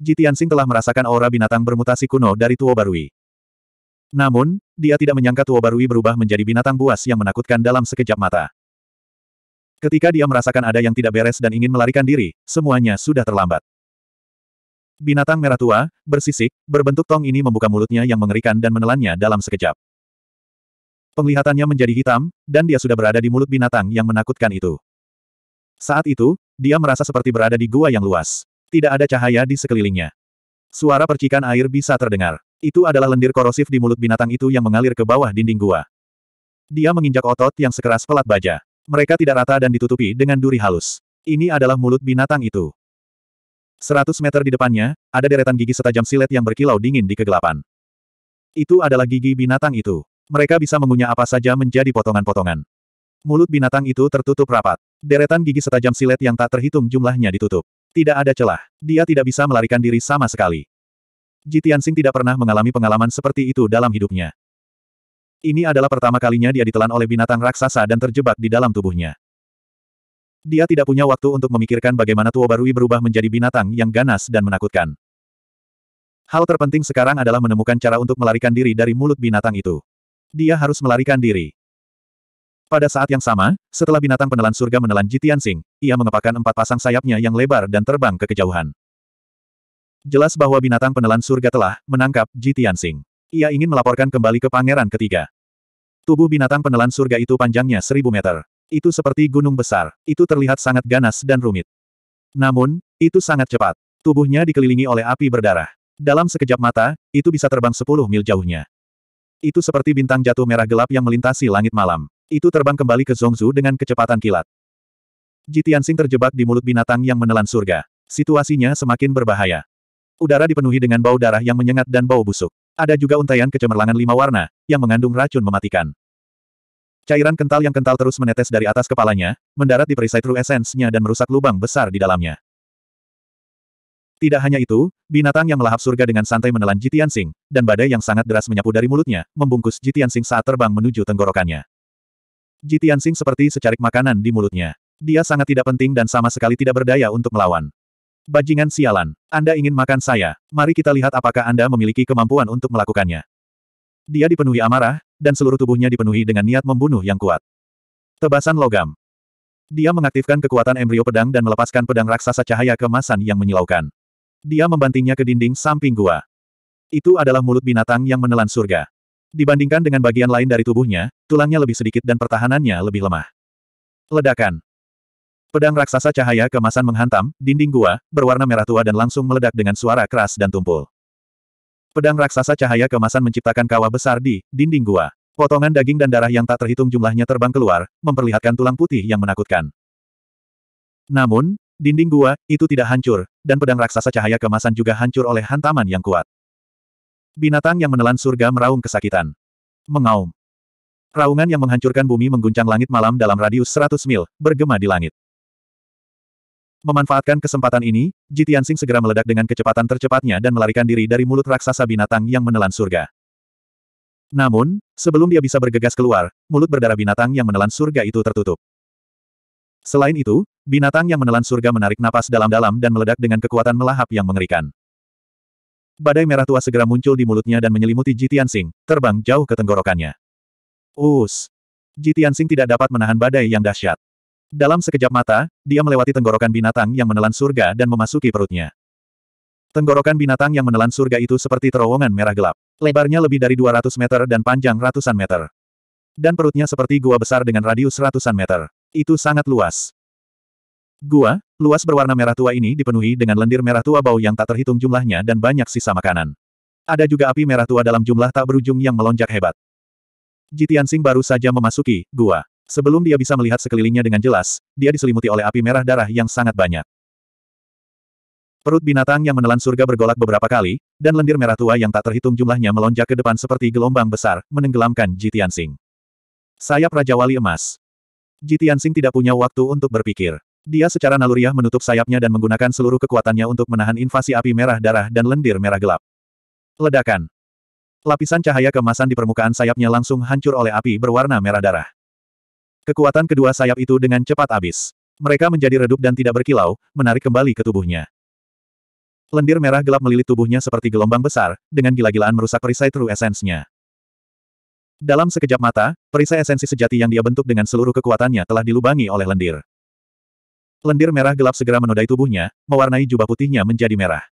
Ji Tianxing telah merasakan aura binatang bermutasi kuno dari Tuo Barui. Namun, dia tidak menyangka Tuo Barui berubah menjadi binatang buas yang menakutkan dalam sekejap mata. Ketika dia merasakan ada yang tidak beres dan ingin melarikan diri, semuanya sudah terlambat. Binatang merah tua, bersisik, berbentuk tong ini membuka mulutnya yang mengerikan dan menelannya dalam sekejap. Penglihatannya menjadi hitam, dan dia sudah berada di mulut binatang yang menakutkan itu. Saat itu, dia merasa seperti berada di gua yang luas. Tidak ada cahaya di sekelilingnya. Suara percikan air bisa terdengar. Itu adalah lendir korosif di mulut binatang itu yang mengalir ke bawah dinding gua. Dia menginjak otot yang sekeras pelat baja. Mereka tidak rata dan ditutupi dengan duri halus. Ini adalah mulut binatang itu. Seratus meter di depannya, ada deretan gigi setajam silet yang berkilau dingin di kegelapan. Itu adalah gigi binatang itu. Mereka bisa mengunyah apa saja menjadi potongan-potongan. Mulut binatang itu tertutup rapat. Deretan gigi setajam silet yang tak terhitung jumlahnya ditutup. Tidak ada celah. Dia tidak bisa melarikan diri sama sekali. Jitiansing tidak pernah mengalami pengalaman seperti itu dalam hidupnya. Ini adalah pertama kalinya dia ditelan oleh binatang raksasa dan terjebak di dalam tubuhnya. Dia tidak punya waktu untuk memikirkan bagaimana Tuo Barui berubah menjadi binatang yang ganas dan menakutkan. Hal terpenting sekarang adalah menemukan cara untuk melarikan diri dari mulut binatang itu. Dia harus melarikan diri. Pada saat yang sama, setelah binatang penelan surga menelan Jitian Sing, ia mengepakkan empat pasang sayapnya yang lebar dan terbang ke kejauhan. Jelas bahwa binatang penelan surga telah menangkap Jitian Sing. Ia ingin melaporkan kembali ke pangeran ketiga. Tubuh binatang penelan surga itu panjangnya seribu meter. Itu seperti gunung besar. Itu terlihat sangat ganas dan rumit. Namun, itu sangat cepat. Tubuhnya dikelilingi oleh api berdarah. Dalam sekejap mata, itu bisa terbang sepuluh mil jauhnya. Itu seperti bintang jatuh merah gelap yang melintasi langit malam. Itu terbang kembali ke Zongzu dengan kecepatan kilat. Jitiansing terjebak di mulut binatang yang menelan surga. Situasinya semakin berbahaya. Udara dipenuhi dengan bau darah yang menyengat dan bau busuk. Ada juga untayan kecemerlangan lima warna, yang mengandung racun mematikan. Cairan kental yang kental terus menetes dari atas kepalanya, mendarat di perisai true essence-nya dan merusak lubang besar di dalamnya. Tidak hanya itu, binatang yang melahap surga dengan santai menelan Jitiansing, dan badai yang sangat deras menyapu dari mulutnya, membungkus Jitiansing saat terbang menuju tenggorokannya. Ji Tianxing seperti secarik makanan di mulutnya. Dia sangat tidak penting dan sama sekali tidak berdaya untuk melawan. Bajingan sialan, Anda ingin makan saya, mari kita lihat apakah Anda memiliki kemampuan untuk melakukannya. Dia dipenuhi amarah, dan seluruh tubuhnya dipenuhi dengan niat membunuh yang kuat. Tebasan logam. Dia mengaktifkan kekuatan embrio pedang dan melepaskan pedang raksasa cahaya kemasan yang menyilaukan. Dia membantingnya ke dinding samping gua. Itu adalah mulut binatang yang menelan surga. Dibandingkan dengan bagian lain dari tubuhnya, tulangnya lebih sedikit dan pertahanannya lebih lemah. Ledakan. Pedang raksasa cahaya kemasan menghantam, dinding gua, berwarna merah tua dan langsung meledak dengan suara keras dan tumpul. Pedang raksasa cahaya kemasan menciptakan kawah besar di dinding gua. Potongan daging dan darah yang tak terhitung jumlahnya terbang keluar, memperlihatkan tulang putih yang menakutkan. Namun, dinding gua, itu tidak hancur, dan pedang raksasa cahaya kemasan juga hancur oleh hantaman yang kuat. Binatang yang menelan surga meraung kesakitan. Mengaum. Raungan yang menghancurkan bumi mengguncang langit malam dalam radius 100 mil, bergema di langit. Memanfaatkan kesempatan ini, Jitiansing segera meledak dengan kecepatan tercepatnya dan melarikan diri dari mulut raksasa binatang yang menelan surga. Namun, sebelum dia bisa bergegas keluar, mulut berdarah binatang yang menelan surga itu tertutup. Selain itu, binatang yang menelan surga menarik napas dalam-dalam dan meledak dengan kekuatan melahap yang mengerikan badai merah tua segera muncul di mulutnya dan menyelimuti Jitian Sing, terbang jauh ke tenggorokannya. Us! Jitian Sing tidak dapat menahan badai yang dahsyat. Dalam sekejap mata, dia melewati tenggorokan binatang yang menelan surga dan memasuki perutnya. Tenggorokan binatang yang menelan surga itu seperti terowongan merah gelap. Lebarnya lebih dari 200 meter dan panjang ratusan meter. Dan perutnya seperti gua besar dengan radius ratusan meter. Itu sangat luas. Gua, luas berwarna merah tua ini dipenuhi dengan lendir merah tua bau yang tak terhitung jumlahnya dan banyak sisa makanan. Ada juga api merah tua dalam jumlah tak berujung yang melonjak hebat. Jitian Sing baru saja memasuki gua. Sebelum dia bisa melihat sekelilingnya dengan jelas, dia diselimuti oleh api merah darah yang sangat banyak. Perut binatang yang menelan surga bergolak beberapa kali, dan lendir merah tua yang tak terhitung jumlahnya melonjak ke depan seperti gelombang besar, menenggelamkan Jitian Sing. Sayap Raja Wali Emas. Jitian Sing tidak punya waktu untuk berpikir. Dia secara naluriah menutup sayapnya dan menggunakan seluruh kekuatannya untuk menahan invasi api merah darah dan lendir merah gelap. Ledakan. Lapisan cahaya kemasan di permukaan sayapnya langsung hancur oleh api berwarna merah darah. Kekuatan kedua sayap itu dengan cepat habis. Mereka menjadi redup dan tidak berkilau, menarik kembali ke tubuhnya. Lendir merah gelap melilit tubuhnya seperti gelombang besar, dengan gila-gilaan merusak perisai true essence-nya. Dalam sekejap mata, perisai esensi sejati yang dia bentuk dengan seluruh kekuatannya telah dilubangi oleh lendir. Lendir merah gelap segera menodai tubuhnya, mewarnai jubah putihnya menjadi merah.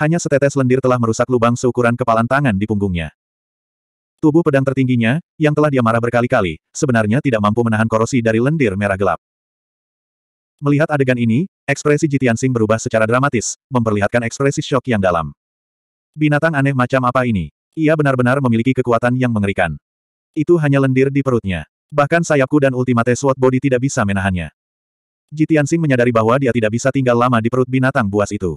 Hanya setetes lendir telah merusak lubang seukuran kepalan tangan di punggungnya. Tubuh pedang tertingginya, yang telah dia marah berkali-kali, sebenarnya tidak mampu menahan korosi dari lendir merah gelap. Melihat adegan ini, ekspresi Jitian Sing berubah secara dramatis, memperlihatkan ekspresi shock yang dalam. Binatang aneh macam apa ini? Ia benar-benar memiliki kekuatan yang mengerikan. Itu hanya lendir di perutnya. Bahkan sayapku dan ultimate sword body tidak bisa menahannya. Jitiansing menyadari bahwa dia tidak bisa tinggal lama di perut binatang buas itu.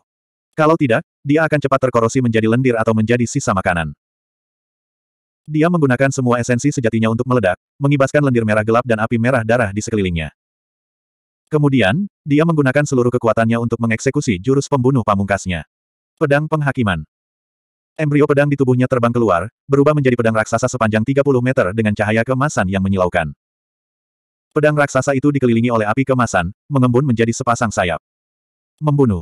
Kalau tidak, dia akan cepat terkorosi menjadi lendir atau menjadi sisa makanan. Dia menggunakan semua esensi sejatinya untuk meledak, mengibaskan lendir merah gelap dan api merah darah di sekelilingnya. Kemudian, dia menggunakan seluruh kekuatannya untuk mengeksekusi jurus pembunuh pamungkasnya. Pedang Penghakiman Embrio pedang di tubuhnya terbang keluar, berubah menjadi pedang raksasa sepanjang 30 meter dengan cahaya kemasan yang menyilaukan. Pedang raksasa itu dikelilingi oleh api kemasan, mengembun menjadi sepasang sayap. Membunuh.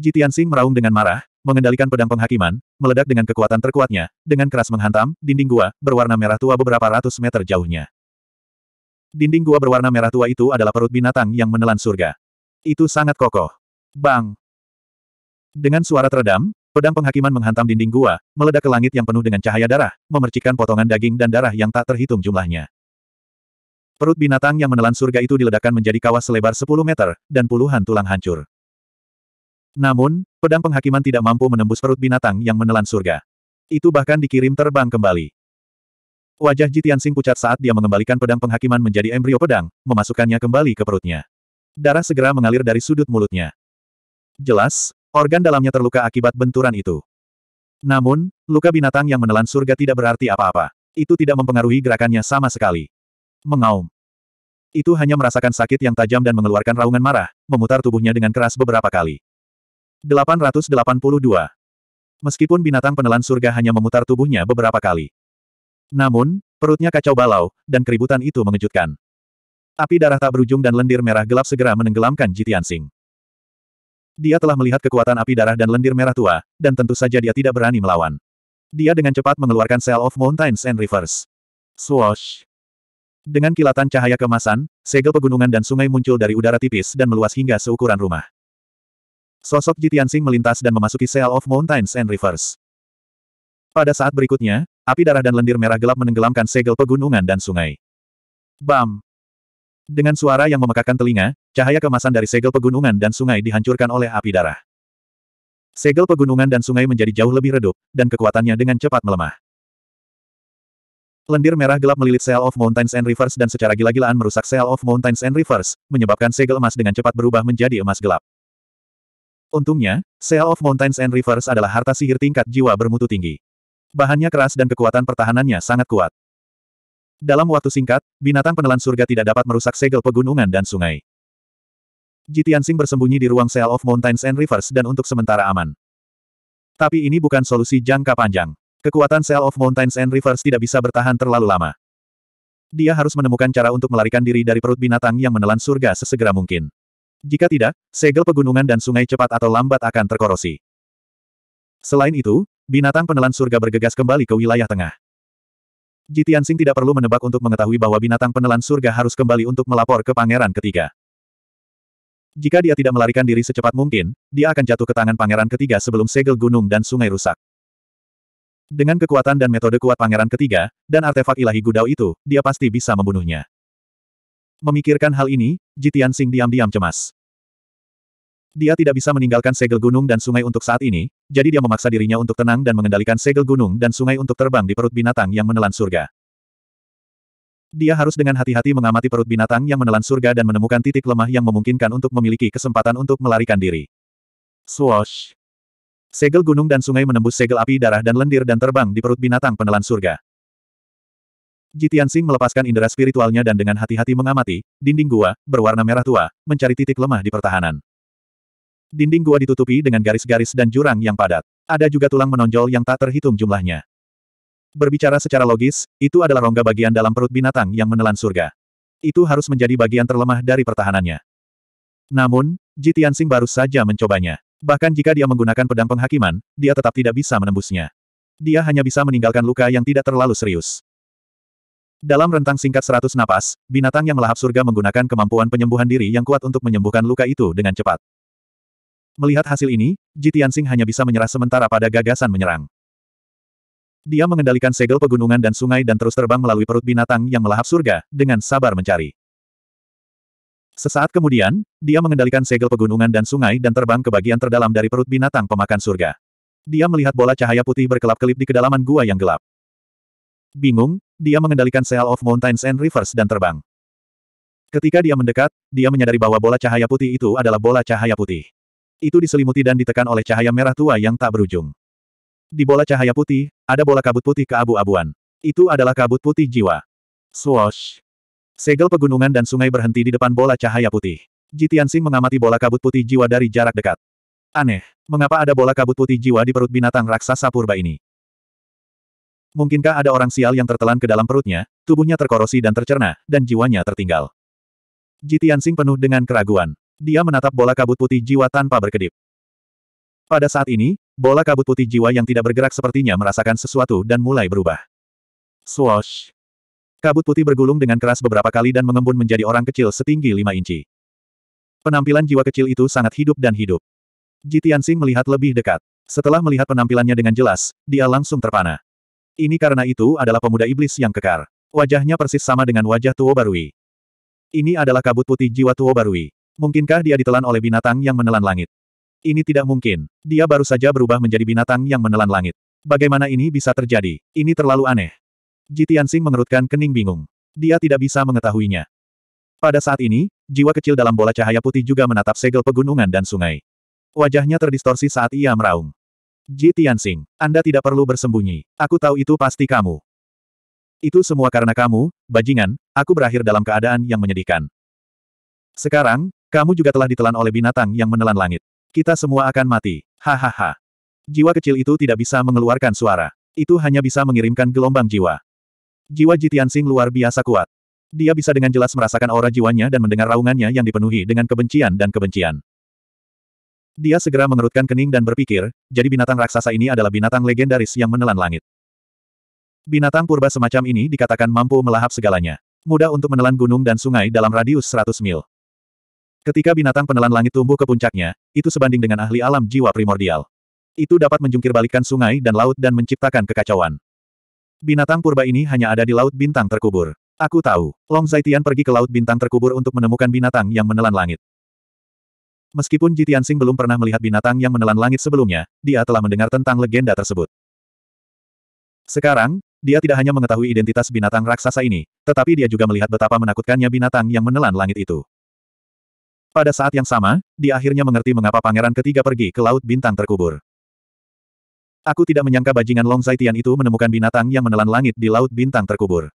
Jitian Sing meraung dengan marah, mengendalikan pedang penghakiman, meledak dengan kekuatan terkuatnya, dengan keras menghantam, dinding gua, berwarna merah tua beberapa ratus meter jauhnya. Dinding gua berwarna merah tua itu adalah perut binatang yang menelan surga. Itu sangat kokoh. Bang! Dengan suara teredam, pedang penghakiman menghantam dinding gua, meledak ke langit yang penuh dengan cahaya darah, memercikan potongan daging dan darah yang tak terhitung jumlahnya. Perut binatang yang menelan surga itu diledakkan menjadi kawah selebar 10 meter, dan puluhan tulang hancur. Namun, pedang penghakiman tidak mampu menembus perut binatang yang menelan surga. Itu bahkan dikirim terbang kembali. Wajah Jitian Sing pucat saat dia mengembalikan pedang penghakiman menjadi embrio pedang, memasukkannya kembali ke perutnya. Darah segera mengalir dari sudut mulutnya. Jelas, organ dalamnya terluka akibat benturan itu. Namun, luka binatang yang menelan surga tidak berarti apa-apa. Itu tidak mempengaruhi gerakannya sama sekali mengaum. Itu hanya merasakan sakit yang tajam dan mengeluarkan raungan marah, memutar tubuhnya dengan keras beberapa kali. 882. Meskipun binatang penelan surga hanya memutar tubuhnya beberapa kali. Namun, perutnya kacau balau, dan keributan itu mengejutkan. Api darah tak berujung dan lendir merah gelap segera menenggelamkan Jitian Sing. Dia telah melihat kekuatan api darah dan lendir merah tua, dan tentu saja dia tidak berani melawan. Dia dengan cepat mengeluarkan Cell of Mountains and Rivers. Swoosh! Dengan kilatan cahaya kemasan, segel pegunungan dan sungai muncul dari udara tipis dan meluas hingga seukuran rumah. Sosok Jitiansing melintas dan memasuki Seal of Mountains and Rivers. Pada saat berikutnya, api darah dan lendir merah gelap menenggelamkan segel pegunungan dan sungai. Bam! Dengan suara yang memekakan telinga, cahaya kemasan dari segel pegunungan dan sungai dihancurkan oleh api darah. Segel pegunungan dan sungai menjadi jauh lebih redup, dan kekuatannya dengan cepat melemah. Lendir merah gelap melilit Seal of Mountains and Rivers dan secara gila-gilaan merusak Seal of Mountains and Rivers, menyebabkan segel emas dengan cepat berubah menjadi emas gelap. Untungnya, Seal of Mountains and Rivers adalah harta sihir tingkat jiwa bermutu tinggi. Bahannya keras dan kekuatan pertahanannya sangat kuat. Dalam waktu singkat, binatang penelan surga tidak dapat merusak segel pegunungan dan sungai. Jitiansing bersembunyi di ruang Seal of Mountains and Rivers dan untuk sementara aman. Tapi ini bukan solusi jangka panjang. Kekuatan Cell of Mountains and Rivers tidak bisa bertahan terlalu lama. Dia harus menemukan cara untuk melarikan diri dari perut binatang yang menelan surga sesegera mungkin. Jika tidak, segel pegunungan dan sungai cepat atau lambat akan terkorosi. Selain itu, binatang penelan surga bergegas kembali ke wilayah tengah. Jitiansing tidak perlu menebak untuk mengetahui bahwa binatang penelan surga harus kembali untuk melapor ke pangeran ketiga. Jika dia tidak melarikan diri secepat mungkin, dia akan jatuh ke tangan pangeran ketiga sebelum segel gunung dan sungai rusak. Dengan kekuatan dan metode kuat pangeran ketiga, dan artefak ilahi gudau itu, dia pasti bisa membunuhnya. Memikirkan hal ini, Jitian Sing diam-diam cemas. Dia tidak bisa meninggalkan segel gunung dan sungai untuk saat ini, jadi dia memaksa dirinya untuk tenang dan mengendalikan segel gunung dan sungai untuk terbang di perut binatang yang menelan surga. Dia harus dengan hati-hati mengamati perut binatang yang menelan surga dan menemukan titik lemah yang memungkinkan untuk memiliki kesempatan untuk melarikan diri. Swoosh! Segel gunung dan sungai menembus segel api darah dan lendir dan terbang di perut binatang penelan surga. Jitiansing melepaskan indera spiritualnya dan dengan hati-hati mengamati, dinding gua, berwarna merah tua, mencari titik lemah di pertahanan. Dinding gua ditutupi dengan garis-garis dan jurang yang padat. Ada juga tulang menonjol yang tak terhitung jumlahnya. Berbicara secara logis, itu adalah rongga bagian dalam perut binatang yang menelan surga. Itu harus menjadi bagian terlemah dari pertahanannya. Namun, Jitiansing baru saja mencobanya. Bahkan jika dia menggunakan pedang penghakiman, dia tetap tidak bisa menembusnya. Dia hanya bisa meninggalkan luka yang tidak terlalu serius. Dalam rentang singkat seratus napas, binatang yang melahap surga menggunakan kemampuan penyembuhan diri yang kuat untuk menyembuhkan luka itu dengan cepat. Melihat hasil ini, Jitian Sing hanya bisa menyerah sementara pada gagasan menyerang. Dia mengendalikan segel pegunungan dan sungai dan terus terbang melalui perut binatang yang melahap surga, dengan sabar mencari. Sesaat kemudian, dia mengendalikan segel pegunungan dan sungai dan terbang ke bagian terdalam dari perut binatang pemakan surga. Dia melihat bola cahaya putih berkelap-kelip di kedalaman gua yang gelap. Bingung, dia mengendalikan Seal of Mountains and Rivers dan terbang. Ketika dia mendekat, dia menyadari bahwa bola cahaya putih itu adalah bola cahaya putih. Itu diselimuti dan ditekan oleh cahaya merah tua yang tak berujung. Di bola cahaya putih, ada bola kabut putih keabu-abuan. Itu adalah kabut putih jiwa. Swoosh. Segel pegunungan dan sungai berhenti di depan bola cahaya putih. Jitiansing mengamati bola kabut putih jiwa dari jarak dekat. Aneh, mengapa ada bola kabut putih jiwa di perut binatang raksasa purba ini? Mungkinkah ada orang sial yang tertelan ke dalam perutnya, tubuhnya terkorosi dan tercerna, dan jiwanya tertinggal? Jitiansing penuh dengan keraguan. Dia menatap bola kabut putih jiwa tanpa berkedip. Pada saat ini, bola kabut putih jiwa yang tidak bergerak sepertinya merasakan sesuatu dan mulai berubah. Swosh. Kabut putih bergulung dengan keras beberapa kali dan mengembun menjadi orang kecil setinggi lima inci. Penampilan jiwa kecil itu sangat hidup dan hidup. Ji Tianxing melihat lebih dekat. Setelah melihat penampilannya dengan jelas, dia langsung terpana. Ini karena itu adalah pemuda iblis yang kekar. Wajahnya persis sama dengan wajah Tuo Barui. Ini adalah kabut putih jiwa Tuo Barui. Mungkinkah dia ditelan oleh binatang yang menelan langit? Ini tidak mungkin. Dia baru saja berubah menjadi binatang yang menelan langit. Bagaimana ini bisa terjadi? Ini terlalu aneh. Ji Tianxing mengerutkan kening bingung. Dia tidak bisa mengetahuinya. Pada saat ini, jiwa kecil dalam bola cahaya putih juga menatap segel pegunungan dan sungai. Wajahnya terdistorsi saat ia meraung. Ji Tianxing, Anda tidak perlu bersembunyi. Aku tahu itu pasti kamu. Itu semua karena kamu, bajingan, aku berakhir dalam keadaan yang menyedihkan. Sekarang, kamu juga telah ditelan oleh binatang yang menelan langit. Kita semua akan mati. Hahaha. Jiwa kecil itu tidak bisa mengeluarkan suara. Itu hanya bisa mengirimkan gelombang jiwa. Jiwa Jitian Sing luar biasa kuat. Dia bisa dengan jelas merasakan aura jiwanya dan mendengar raungannya yang dipenuhi dengan kebencian dan kebencian. Dia segera mengerutkan kening dan berpikir, jadi binatang raksasa ini adalah binatang legendaris yang menelan langit. Binatang purba semacam ini dikatakan mampu melahap segalanya. Mudah untuk menelan gunung dan sungai dalam radius 100 mil. Ketika binatang penelan langit tumbuh ke puncaknya, itu sebanding dengan ahli alam jiwa primordial. Itu dapat menjungkir sungai dan laut dan menciptakan kekacauan. Binatang purba ini hanya ada di Laut Bintang Terkubur. Aku tahu, Long Zaitian pergi ke Laut Bintang Terkubur untuk menemukan binatang yang menelan langit. Meskipun Jitian Sing belum pernah melihat binatang yang menelan langit sebelumnya, dia telah mendengar tentang legenda tersebut. Sekarang, dia tidak hanya mengetahui identitas binatang raksasa ini, tetapi dia juga melihat betapa menakutkannya binatang yang menelan langit itu. Pada saat yang sama, dia akhirnya mengerti mengapa pangeran ketiga pergi ke Laut Bintang Terkubur. Aku tidak menyangka bajingan Long Zaitian itu menemukan binatang yang menelan langit di Laut Bintang Terkubur.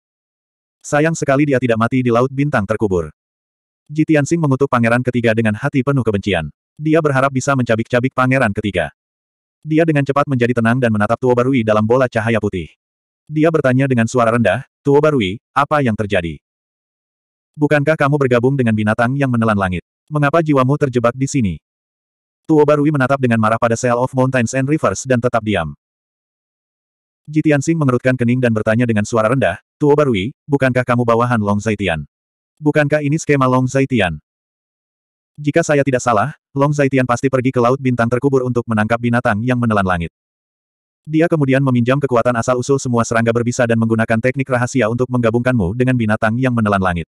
Sayang sekali dia tidak mati di Laut Bintang Terkubur. Ji Tianxing mengutuk pangeran ketiga dengan hati penuh kebencian. Dia berharap bisa mencabik-cabik pangeran ketiga. Dia dengan cepat menjadi tenang dan menatap Tuo Barui dalam bola cahaya putih. Dia bertanya dengan suara rendah, Tuo Barui, apa yang terjadi? Bukankah kamu bergabung dengan binatang yang menelan langit? Mengapa jiwamu terjebak di sini? Tuo Barui menatap dengan marah pada Seal of Mountains and Rivers dan tetap diam. Jitian Sing mengerutkan kening dan bertanya dengan suara rendah, Tuo Barui, bukankah kamu bawahan Long Zaitian? Bukankah ini skema Long Zaitian? Jika saya tidak salah, Long Zaitian pasti pergi ke Laut Bintang Terkubur untuk menangkap binatang yang menelan langit. Dia kemudian meminjam kekuatan asal-usul semua serangga berbisa dan menggunakan teknik rahasia untuk menggabungkanmu dengan binatang yang menelan langit.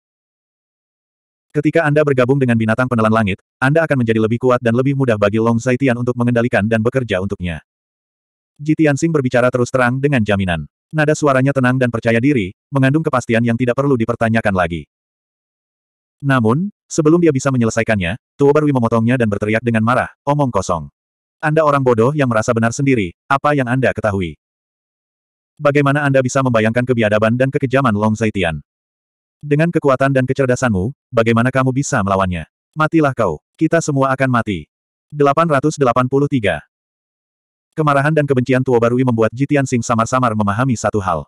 Ketika Anda bergabung dengan binatang penelan langit, Anda akan menjadi lebih kuat dan lebih mudah bagi Long Zaitian untuk mengendalikan dan bekerja untuknya. Jitian Sing berbicara terus terang dengan jaminan. Nada suaranya tenang dan percaya diri, mengandung kepastian yang tidak perlu dipertanyakan lagi. Namun, sebelum dia bisa menyelesaikannya, Tuo Barwi memotongnya dan berteriak dengan marah, omong kosong. Anda orang bodoh yang merasa benar sendiri, apa yang Anda ketahui? Bagaimana Anda bisa membayangkan kebiadaban dan kekejaman Long Zaitian? Dengan kekuatan dan kecerdasanmu, bagaimana kamu bisa melawannya? Matilah kau. Kita semua akan mati. 883. Kemarahan dan kebencian Tuo Barui membuat Jitian Sing samar-samar memahami satu hal.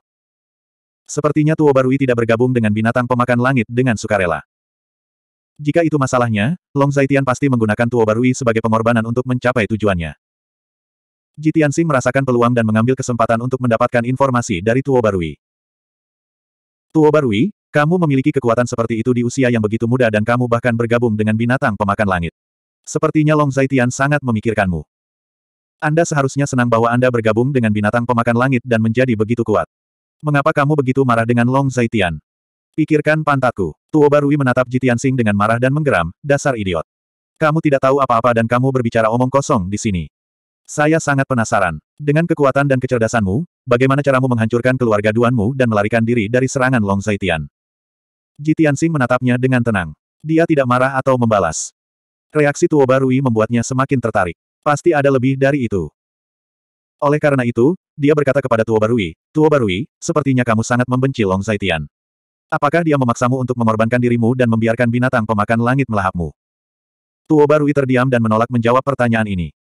Sepertinya Tuo Barui tidak bergabung dengan binatang pemakan langit dengan sukarela. Jika itu masalahnya, Long Zaitian pasti menggunakan Tuo Barui sebagai pengorbanan untuk mencapai tujuannya. Jitian Sing merasakan peluang dan mengambil kesempatan untuk mendapatkan informasi dari Tuo Barui. Tuo Barui, kamu memiliki kekuatan seperti itu di usia yang begitu muda dan kamu bahkan bergabung dengan binatang pemakan langit. Sepertinya Long Zaitian sangat memikirkanmu. Anda seharusnya senang bahwa Anda bergabung dengan binatang pemakan langit dan menjadi begitu kuat. Mengapa kamu begitu marah dengan Long Zaitian? Pikirkan pantatku. Tuo Barui menatap Jitian Sing dengan marah dan menggeram, dasar idiot. Kamu tidak tahu apa-apa dan kamu berbicara omong kosong di sini. Saya sangat penasaran. Dengan kekuatan dan kecerdasanmu, bagaimana caramu menghancurkan keluarga Duanmu dan melarikan diri dari serangan Long Zaitian? Jitian Sing menatapnya dengan tenang. Dia tidak marah atau membalas. Reaksi Tuo Barui membuatnya semakin tertarik. Pasti ada lebih dari itu. Oleh karena itu, dia berkata kepada Tuo Barui, Tuo Barui, sepertinya kamu sangat membenci Long Zaitian. Apakah dia memaksamu untuk mengorbankan dirimu dan membiarkan binatang pemakan langit melahapmu? Tuo Barui terdiam dan menolak menjawab pertanyaan ini.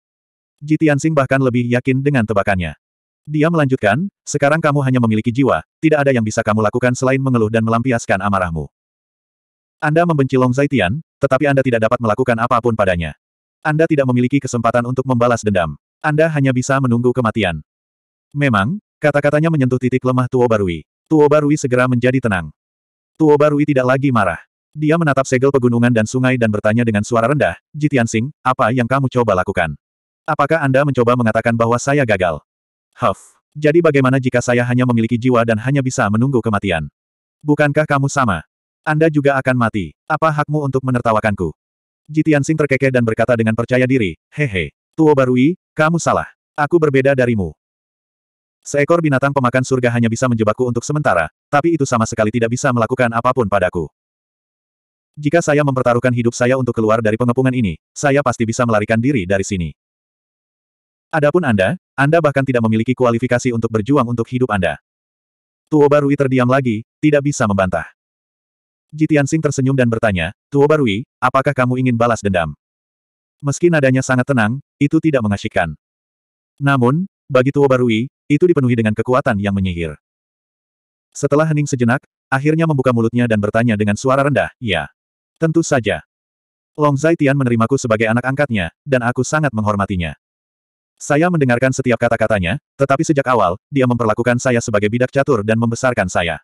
Jitian Sing bahkan lebih yakin dengan tebakannya. Dia melanjutkan, sekarang kamu hanya memiliki jiwa, tidak ada yang bisa kamu lakukan selain mengeluh dan melampiaskan amarahmu. Anda membenci Long Zaitian, tetapi Anda tidak dapat melakukan apapun padanya. Anda tidak memiliki kesempatan untuk membalas dendam. Anda hanya bisa menunggu kematian. Memang, kata-katanya menyentuh titik lemah Tuo Barui. Tuo Barui segera menjadi tenang. Tuo Barui tidak lagi marah. Dia menatap segel pegunungan dan sungai dan bertanya dengan suara rendah, Jitian Sing, apa yang kamu coba lakukan? Apakah Anda mencoba mengatakan bahwa saya gagal? Huff. Jadi bagaimana jika saya hanya memiliki jiwa dan hanya bisa menunggu kematian? Bukankah kamu sama? Anda juga akan mati. Apa hakmu untuk menertawakanku? Jitian Sing terkekeh dan berkata dengan percaya diri, hehe, Tuo Barui, kamu salah. Aku berbeda darimu. Seekor binatang pemakan surga hanya bisa menjebakku untuk sementara, tapi itu sama sekali tidak bisa melakukan apapun padaku. Jika saya mempertaruhkan hidup saya untuk keluar dari pengepungan ini, saya pasti bisa melarikan diri dari sini. Adapun Anda, anda bahkan tidak memiliki kualifikasi untuk berjuang untuk hidup Anda. Tuo Barui terdiam lagi, tidak bisa membantah. Jitian Sing tersenyum dan bertanya, Tuo Barui, apakah kamu ingin balas dendam? Meski nadanya sangat tenang, itu tidak mengasyikkan. Namun, bagi Tuo Barui, itu dipenuhi dengan kekuatan yang menyihir. Setelah hening sejenak, akhirnya membuka mulutnya dan bertanya dengan suara rendah, ya. Tentu saja. Long Zai menerimaku sebagai anak angkatnya, dan aku sangat menghormatinya. Saya mendengarkan setiap kata-katanya, tetapi sejak awal, dia memperlakukan saya sebagai bidak catur dan membesarkan saya.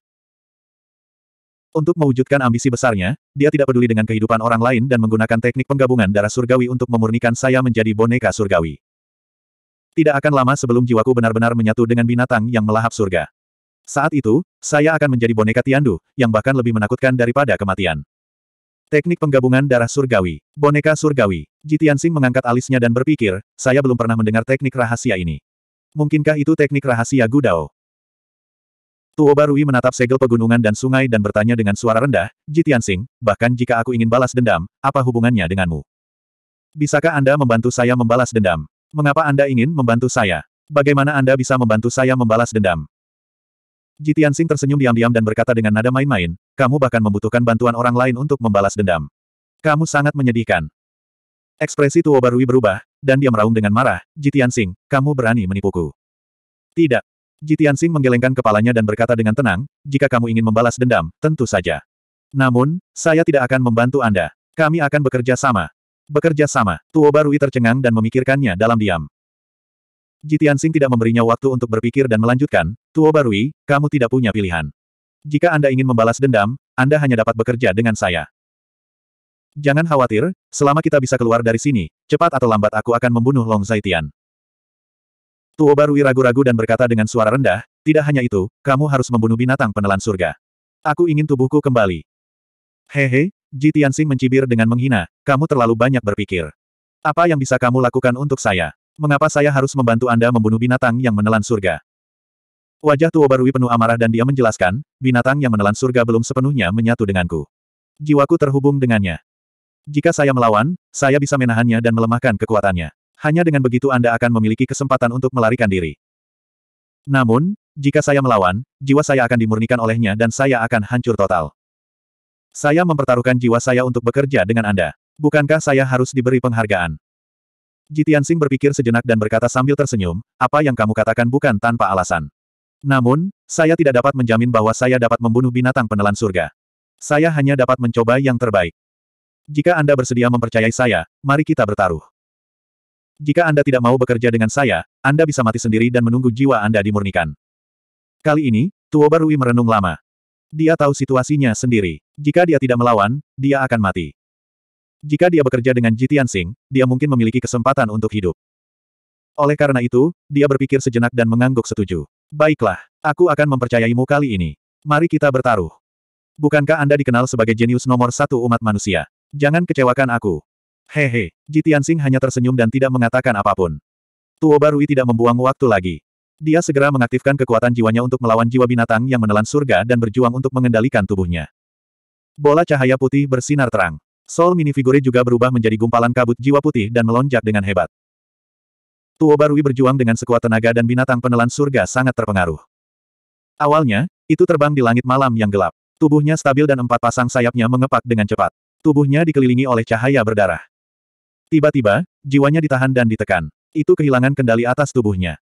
Untuk mewujudkan ambisi besarnya, dia tidak peduli dengan kehidupan orang lain dan menggunakan teknik penggabungan darah surgawi untuk memurnikan saya menjadi boneka surgawi. Tidak akan lama sebelum jiwaku benar-benar menyatu dengan binatang yang melahap surga. Saat itu, saya akan menjadi boneka Tiandu, yang bahkan lebih menakutkan daripada kematian. Teknik penggabungan darah surgawi. Boneka surgawi. Jitiansing mengangkat alisnya dan berpikir, saya belum pernah mendengar teknik rahasia ini. Mungkinkah itu teknik rahasia Gudao? Tuo Barui menatap segel pegunungan dan sungai dan bertanya dengan suara rendah, Jitiansing, bahkan jika aku ingin balas dendam, apa hubungannya denganmu? Bisakah Anda membantu saya membalas dendam? Mengapa Anda ingin membantu saya? Bagaimana Anda bisa membantu saya membalas dendam? Jitian Sing tersenyum diam-diam dan berkata dengan nada main-main, kamu bahkan membutuhkan bantuan orang lain untuk membalas dendam. Kamu sangat menyedihkan. Ekspresi Tuo Barui berubah, dan dia meraung dengan marah, Jitian Sing, kamu berani menipuku. Tidak. Jitian Sing menggelengkan kepalanya dan berkata dengan tenang, jika kamu ingin membalas dendam, tentu saja. Namun, saya tidak akan membantu Anda. Kami akan bekerja sama. Bekerja sama, Tuo Barui tercengang dan memikirkannya dalam diam. Jitiansing tidak memberinya waktu untuk berpikir dan melanjutkan, Tuo Barui, kamu tidak punya pilihan. Jika Anda ingin membalas dendam, Anda hanya dapat bekerja dengan saya. Jangan khawatir, selama kita bisa keluar dari sini, cepat atau lambat aku akan membunuh Long Zaitian. Tuo Barui ragu-ragu dan berkata dengan suara rendah, tidak hanya itu, kamu harus membunuh binatang penelan surga. Aku ingin tubuhku kembali. Hehe, Ji mencibir dengan menghina, kamu terlalu banyak berpikir. Apa yang bisa kamu lakukan untuk saya? Mengapa saya harus membantu Anda membunuh binatang yang menelan surga? Wajah Tuo Barui penuh amarah dan dia menjelaskan, binatang yang menelan surga belum sepenuhnya menyatu denganku. Jiwaku terhubung dengannya. Jika saya melawan, saya bisa menahannya dan melemahkan kekuatannya. Hanya dengan begitu Anda akan memiliki kesempatan untuk melarikan diri. Namun, jika saya melawan, jiwa saya akan dimurnikan olehnya dan saya akan hancur total. Saya mempertaruhkan jiwa saya untuk bekerja dengan Anda. Bukankah saya harus diberi penghargaan? Jitian Sing berpikir sejenak dan berkata sambil tersenyum, apa yang kamu katakan bukan tanpa alasan. Namun, saya tidak dapat menjamin bahwa saya dapat membunuh binatang penelan surga. Saya hanya dapat mencoba yang terbaik. Jika Anda bersedia mempercayai saya, mari kita bertaruh. Jika Anda tidak mau bekerja dengan saya, Anda bisa mati sendiri dan menunggu jiwa Anda dimurnikan. Kali ini, Tuo Rui merenung lama. Dia tahu situasinya sendiri. Jika dia tidak melawan, dia akan mati. Jika dia bekerja dengan Ji Tianxing, dia mungkin memiliki kesempatan untuk hidup. Oleh karena itu, dia berpikir sejenak dan mengangguk setuju. Baiklah, aku akan mempercayaimu kali ini. Mari kita bertaruh. Bukankah Anda dikenal sebagai jenius nomor satu umat manusia? Jangan kecewakan aku. Hehe, Ji Tianxing hanya tersenyum dan tidak mengatakan apapun. Tuo Barui tidak membuang waktu lagi. Dia segera mengaktifkan kekuatan jiwanya untuk melawan jiwa binatang yang menelan surga dan berjuang untuk mengendalikan tubuhnya. Bola cahaya putih bersinar terang. Soul minifigure juga berubah menjadi gumpalan kabut jiwa putih dan melonjak dengan hebat. Tuo Barui berjuang dengan sekuat tenaga dan binatang penelan surga sangat terpengaruh. Awalnya, itu terbang di langit malam yang gelap. Tubuhnya stabil dan empat pasang sayapnya mengepak dengan cepat. Tubuhnya dikelilingi oleh cahaya berdarah. Tiba-tiba, jiwanya ditahan dan ditekan. Itu kehilangan kendali atas tubuhnya.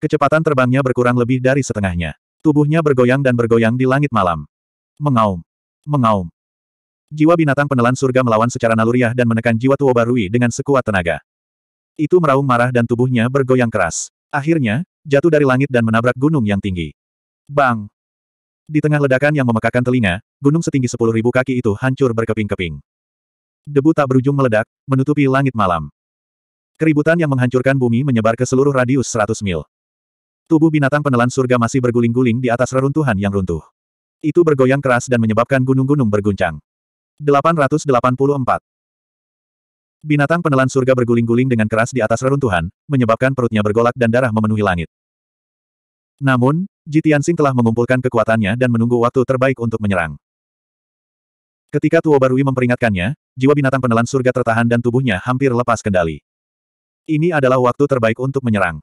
Kecepatan terbangnya berkurang lebih dari setengahnya. Tubuhnya bergoyang dan bergoyang di langit malam. Mengaum. Mengaum. Jiwa binatang penelan surga melawan secara naluriah dan menekan jiwa Tuo Barui dengan sekuat tenaga. Itu meraung marah dan tubuhnya bergoyang keras. Akhirnya, jatuh dari langit dan menabrak gunung yang tinggi. Bang! Di tengah ledakan yang memekakan telinga, gunung setinggi sepuluh ribu kaki itu hancur berkeping-keping. Debu tak berujung meledak, menutupi langit malam. Keributan yang menghancurkan bumi menyebar ke seluruh radius seratus mil. Tubuh binatang penelan surga masih berguling-guling di atas reruntuhan yang runtuh. Itu bergoyang keras dan menyebabkan gunung-gunung berguncang. 884. Binatang penelan surga berguling-guling dengan keras di atas reruntuhan, menyebabkan perutnya bergolak dan darah memenuhi langit. Namun, Jitiansing telah mengumpulkan kekuatannya dan menunggu waktu terbaik untuk menyerang. Ketika Tuo Barui memperingatkannya, jiwa binatang penelan surga tertahan dan tubuhnya hampir lepas kendali. Ini adalah waktu terbaik untuk menyerang.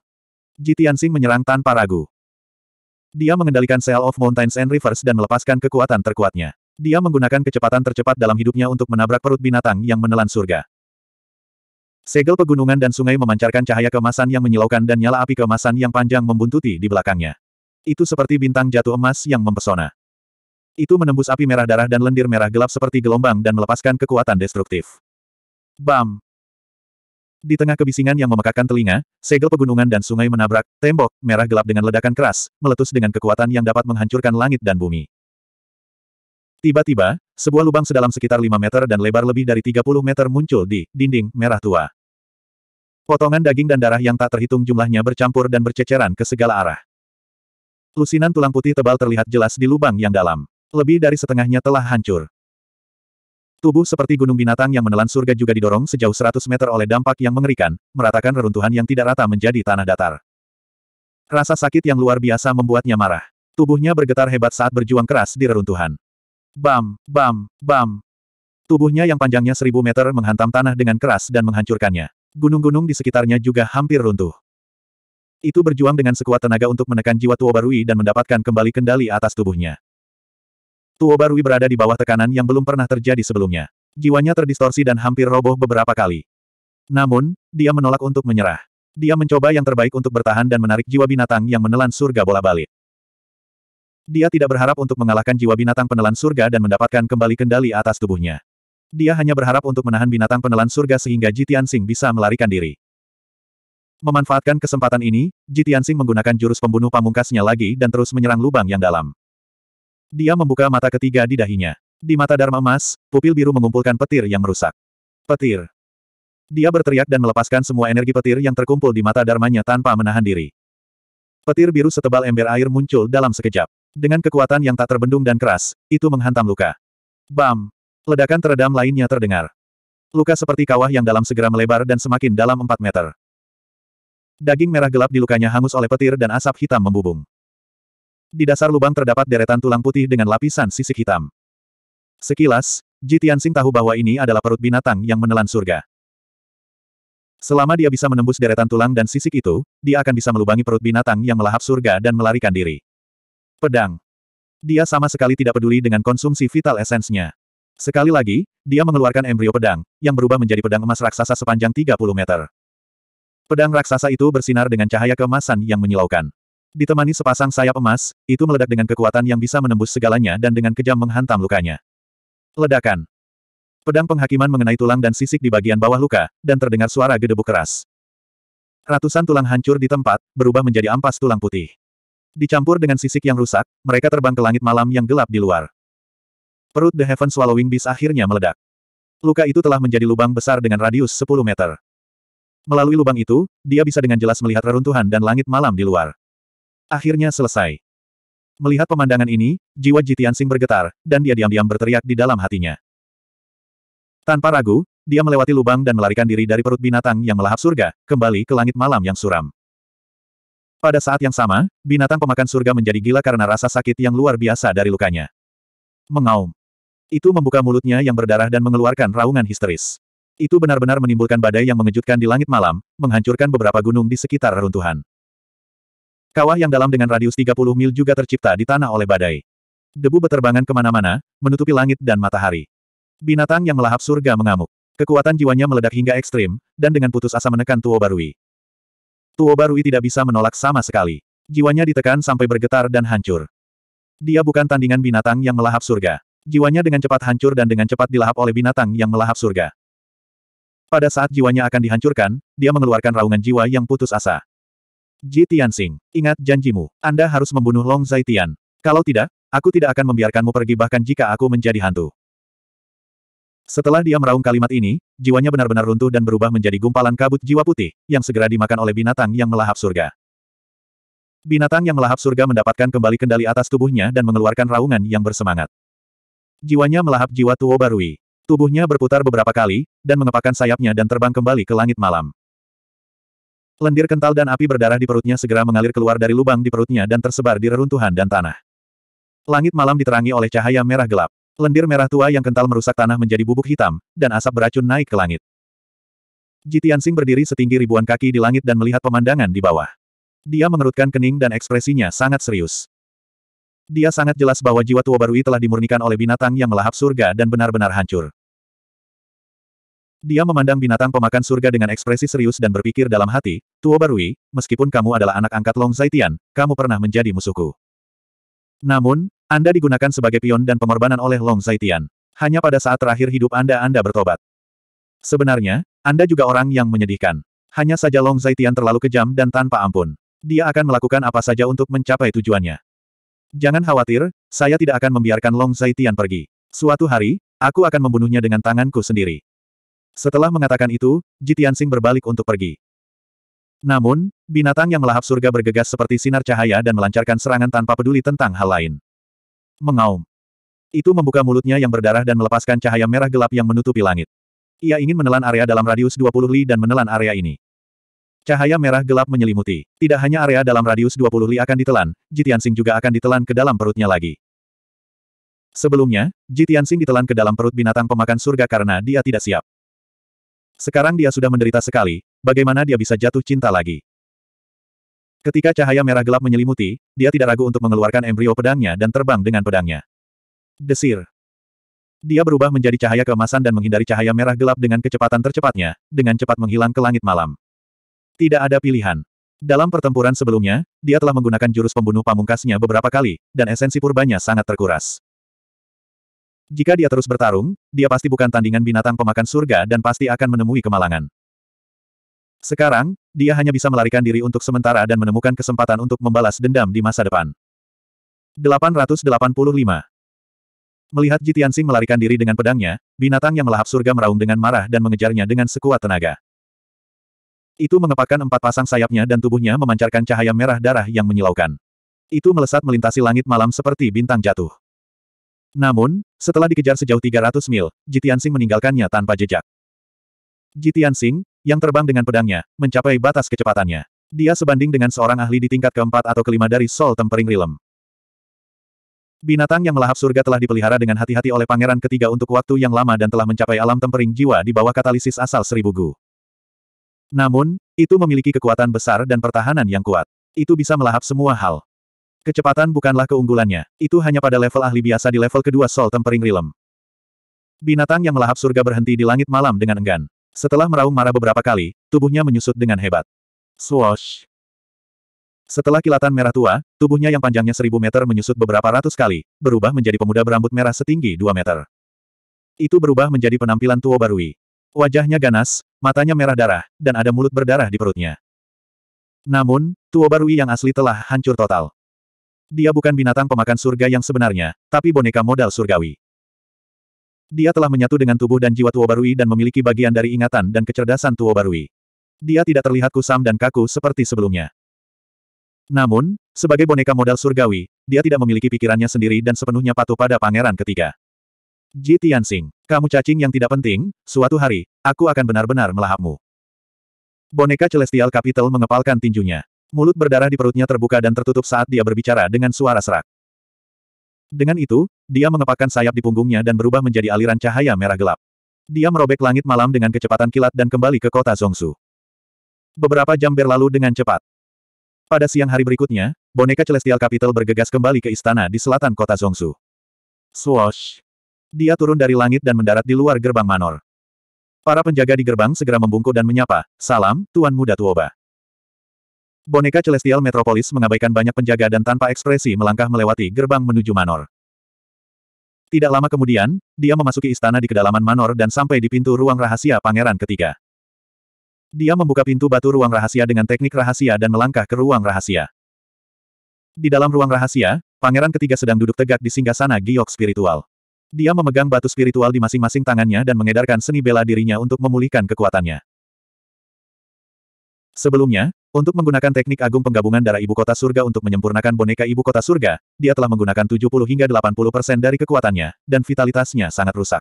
Jitiansing menyerang tanpa ragu. Dia mengendalikan Seal of Mountains and Rivers dan melepaskan kekuatan terkuatnya. Dia menggunakan kecepatan tercepat dalam hidupnya untuk menabrak perut binatang yang menelan surga. Segel pegunungan dan sungai memancarkan cahaya kemasan yang menyilaukan dan nyala api kemasan yang panjang membuntuti di belakangnya. Itu seperti bintang jatuh emas yang mempesona. Itu menembus api merah darah dan lendir merah gelap seperti gelombang dan melepaskan kekuatan destruktif. Bam! Di tengah kebisingan yang memekakkan telinga, segel pegunungan dan sungai menabrak, tembok, merah gelap dengan ledakan keras, meletus dengan kekuatan yang dapat menghancurkan langit dan bumi. Tiba-tiba, sebuah lubang sedalam sekitar 5 meter dan lebar lebih dari 30 meter muncul di dinding merah tua. Potongan daging dan darah yang tak terhitung jumlahnya bercampur dan berceceran ke segala arah. Lusinan tulang putih tebal terlihat jelas di lubang yang dalam. Lebih dari setengahnya telah hancur. Tubuh seperti gunung binatang yang menelan surga juga didorong sejauh 100 meter oleh dampak yang mengerikan, meratakan reruntuhan yang tidak rata menjadi tanah datar. Rasa sakit yang luar biasa membuatnya marah. Tubuhnya bergetar hebat saat berjuang keras di reruntuhan. Bam, bam, bam. Tubuhnya yang panjangnya seribu meter menghantam tanah dengan keras dan menghancurkannya. Gunung-gunung di sekitarnya juga hampir runtuh. Itu berjuang dengan sekuat tenaga untuk menekan jiwa Tuobarui dan mendapatkan kembali kendali atas tubuhnya. Tuobarui berada di bawah tekanan yang belum pernah terjadi sebelumnya. Jiwanya terdistorsi dan hampir roboh beberapa kali. Namun, dia menolak untuk menyerah. Dia mencoba yang terbaik untuk bertahan dan menarik jiwa binatang yang menelan surga bola balik. Dia tidak berharap untuk mengalahkan jiwa binatang penelan surga dan mendapatkan kembali kendali atas tubuhnya. Dia hanya berharap untuk menahan binatang penelan surga sehingga Jitian Sing bisa melarikan diri. Memanfaatkan kesempatan ini, Jitian Sing menggunakan jurus pembunuh pamungkasnya lagi dan terus menyerang lubang yang dalam. Dia membuka mata ketiga di dahinya. Di mata Dharma Mas, pupil biru mengumpulkan petir yang merusak. Petir. Dia berteriak dan melepaskan semua energi petir yang terkumpul di mata Dharmanya tanpa menahan diri. Petir biru setebal ember air muncul dalam sekejap. Dengan kekuatan yang tak terbendung dan keras, itu menghantam luka. Bam! Ledakan teredam lainnya terdengar. Luka seperti kawah yang dalam segera melebar dan semakin dalam 4 meter. Daging merah gelap di lukanya hangus oleh petir dan asap hitam membubung. Di dasar lubang terdapat deretan tulang putih dengan lapisan sisik hitam. Sekilas, Jitian Sing tahu bahwa ini adalah perut binatang yang menelan surga. Selama dia bisa menembus deretan tulang dan sisik itu, dia akan bisa melubangi perut binatang yang melahap surga dan melarikan diri. Pedang. Dia sama sekali tidak peduli dengan konsumsi vital esensnya. Sekali lagi, dia mengeluarkan embrio pedang, yang berubah menjadi pedang emas raksasa sepanjang 30 meter. Pedang raksasa itu bersinar dengan cahaya kemasan yang menyilaukan. Ditemani sepasang sayap emas, itu meledak dengan kekuatan yang bisa menembus segalanya dan dengan kejam menghantam lukanya. Ledakan. Pedang penghakiman mengenai tulang dan sisik di bagian bawah luka, dan terdengar suara gedebuk keras. Ratusan tulang hancur di tempat, berubah menjadi ampas tulang putih. Dicampur dengan sisik yang rusak, mereka terbang ke langit malam yang gelap di luar. Perut The Heaven Swallowing Beast akhirnya meledak. Luka itu telah menjadi lubang besar dengan radius 10 meter. Melalui lubang itu, dia bisa dengan jelas melihat reruntuhan dan langit malam di luar. Akhirnya selesai. Melihat pemandangan ini, jiwa Jitian Sing bergetar, dan dia diam-diam berteriak di dalam hatinya. Tanpa ragu, dia melewati lubang dan melarikan diri dari perut binatang yang melahap surga, kembali ke langit malam yang suram. Pada saat yang sama, binatang pemakan surga menjadi gila karena rasa sakit yang luar biasa dari lukanya. Mengaum. Itu membuka mulutnya yang berdarah dan mengeluarkan raungan histeris. Itu benar-benar menimbulkan badai yang mengejutkan di langit malam, menghancurkan beberapa gunung di sekitar reruntuhan. Kawah yang dalam dengan radius 30 mil juga tercipta di tanah oleh badai. Debu beterbangan kemana-mana, menutupi langit dan matahari. Binatang yang melahap surga mengamuk. Kekuatan jiwanya meledak hingga ekstrim, dan dengan putus asa menekan Tuo Barui. Rui tidak bisa menolak sama sekali. Jiwanya ditekan sampai bergetar dan hancur. Dia bukan tandingan binatang yang melahap surga. Jiwanya dengan cepat hancur dan dengan cepat dilahap oleh binatang yang melahap surga. Pada saat jiwanya akan dihancurkan, dia mengeluarkan raungan jiwa yang putus asa. Ji Tianxing, ingat janjimu. Anda harus membunuh Long Zaitian. Kalau tidak, aku tidak akan membiarkanmu pergi bahkan jika aku menjadi hantu. Setelah dia meraung kalimat ini, jiwanya benar-benar runtuh dan berubah menjadi gumpalan kabut jiwa putih, yang segera dimakan oleh binatang yang melahap surga. Binatang yang melahap surga mendapatkan kembali kendali atas tubuhnya dan mengeluarkan raungan yang bersemangat. Jiwanya melahap jiwa Tuo Barui. Tubuhnya berputar beberapa kali, dan mengepakkan sayapnya dan terbang kembali ke langit malam. Lendir kental dan api berdarah di perutnya segera mengalir keluar dari lubang di perutnya dan tersebar di reruntuhan dan tanah. Langit malam diterangi oleh cahaya merah gelap lendir merah tua yang kental merusak tanah menjadi bubuk hitam, dan asap beracun naik ke langit. Jitiansing berdiri setinggi ribuan kaki di langit dan melihat pemandangan di bawah. Dia mengerutkan kening dan ekspresinya sangat serius. Dia sangat jelas bahwa jiwa tua Barui telah dimurnikan oleh binatang yang melahap surga dan benar-benar hancur. Dia memandang binatang pemakan surga dengan ekspresi serius dan berpikir dalam hati, Tuo Barui, meskipun kamu adalah anak angkat Long Zaitian, kamu pernah menjadi musuhku. Namun, anda digunakan sebagai pion dan pengorbanan oleh Long Zaitian. Hanya pada saat terakhir hidup Anda Anda bertobat. Sebenarnya, Anda juga orang yang menyedihkan. Hanya saja Long Zaitian terlalu kejam dan tanpa ampun. Dia akan melakukan apa saja untuk mencapai tujuannya. Jangan khawatir, saya tidak akan membiarkan Long Zaitian pergi. Suatu hari, aku akan membunuhnya dengan tanganku sendiri. Setelah mengatakan itu, Jitian Sing berbalik untuk pergi. Namun, binatang yang melahap surga bergegas seperti sinar cahaya dan melancarkan serangan tanpa peduli tentang hal lain mengaum. Itu membuka mulutnya yang berdarah dan melepaskan cahaya merah gelap yang menutupi langit. Ia ingin menelan area dalam radius 20 li dan menelan area ini. Cahaya merah gelap menyelimuti. Tidak hanya area dalam radius 20 li akan ditelan, Jitiansing juga akan ditelan ke dalam perutnya lagi. Sebelumnya, Jitiansing ditelan ke dalam perut binatang pemakan surga karena dia tidak siap. Sekarang dia sudah menderita sekali, bagaimana dia bisa jatuh cinta lagi? Ketika cahaya merah gelap menyelimuti, dia tidak ragu untuk mengeluarkan embrio pedangnya dan terbang dengan pedangnya. Desir. Dia berubah menjadi cahaya keemasan dan menghindari cahaya merah gelap dengan kecepatan tercepatnya, dengan cepat menghilang ke langit malam. Tidak ada pilihan. Dalam pertempuran sebelumnya, dia telah menggunakan jurus pembunuh pamungkasnya beberapa kali, dan esensi purbanya sangat terkuras. Jika dia terus bertarung, dia pasti bukan tandingan binatang pemakan surga dan pasti akan menemui kemalangan. Sekarang, dia hanya bisa melarikan diri untuk sementara dan menemukan kesempatan untuk membalas dendam di masa depan. 885. Melihat Jitiansing melarikan diri dengan pedangnya, binatang yang melahap surga meraung dengan marah dan mengejarnya dengan sekuat tenaga. Itu mengepakkan empat pasang sayapnya dan tubuhnya memancarkan cahaya merah darah yang menyilaukan. Itu melesat melintasi langit malam seperti bintang jatuh. Namun, setelah dikejar sejauh 300 mil, Jitiansing meninggalkannya tanpa jejak. Sing, yang terbang dengan pedangnya, mencapai batas kecepatannya. Dia sebanding dengan seorang ahli di tingkat keempat atau kelima dari Sol Tempering Realm. Binatang yang melahap surga telah dipelihara dengan hati-hati oleh pangeran ketiga untuk waktu yang lama dan telah mencapai alam tempering jiwa di bawah katalisis asal seribu gu. Namun, itu memiliki kekuatan besar dan pertahanan yang kuat. Itu bisa melahap semua hal. Kecepatan bukanlah keunggulannya, itu hanya pada level ahli biasa di level kedua Sol Tempering Realm. Binatang yang melahap surga berhenti di langit malam dengan enggan. Setelah meraung marah beberapa kali, tubuhnya menyusut dengan hebat. Swoosh! Setelah kilatan merah tua, tubuhnya yang panjangnya seribu meter menyusut beberapa ratus kali, berubah menjadi pemuda berambut merah setinggi dua meter. Itu berubah menjadi penampilan Tuo Barui. Wajahnya ganas, matanya merah darah, dan ada mulut berdarah di perutnya. Namun, Tuo Barui yang asli telah hancur total. Dia bukan binatang pemakan surga yang sebenarnya, tapi boneka modal surgawi. Dia telah menyatu dengan tubuh dan jiwa Tuo Barui dan memiliki bagian dari ingatan dan kecerdasan Tuo Barui. Dia tidak terlihat kusam dan kaku seperti sebelumnya. Namun, sebagai boneka modal surgawi, dia tidak memiliki pikirannya sendiri dan sepenuhnya patuh pada pangeran ketiga. Ji Tianxing, kamu cacing yang tidak penting, suatu hari, aku akan benar-benar melahapmu. Boneka Celestial Capital mengepalkan tinjunya. Mulut berdarah di perutnya terbuka dan tertutup saat dia berbicara dengan suara serak. Dengan itu, dia mengepakkan sayap di punggungnya dan berubah menjadi aliran cahaya merah gelap. Dia merobek langit malam dengan kecepatan kilat dan kembali ke kota Zongsu. Beberapa jam berlalu dengan cepat. Pada siang hari berikutnya, boneka Celestial Capital bergegas kembali ke istana di selatan kota Zongsu. Swoosh! Dia turun dari langit dan mendarat di luar gerbang Manor. Para penjaga di gerbang segera membungkuk dan menyapa, Salam, Tuan Muda Tuoba. Boneka Celestial Metropolis mengabaikan banyak penjaga dan tanpa ekspresi melangkah melewati gerbang menuju Manor. Tidak lama kemudian, dia memasuki istana di kedalaman Manor dan sampai di pintu ruang rahasia pangeran ketiga. Dia membuka pintu batu ruang rahasia dengan teknik rahasia dan melangkah ke ruang rahasia. Di dalam ruang rahasia, pangeran ketiga sedang duduk tegak di singgasana giok spiritual. Dia memegang batu spiritual di masing-masing tangannya dan mengedarkan seni bela dirinya untuk memulihkan kekuatannya. Sebelumnya, untuk menggunakan teknik agung penggabungan darah ibu kota surga untuk menyempurnakan boneka ibu kota surga, dia telah menggunakan 70 hingga 80 persen dari kekuatannya, dan vitalitasnya sangat rusak.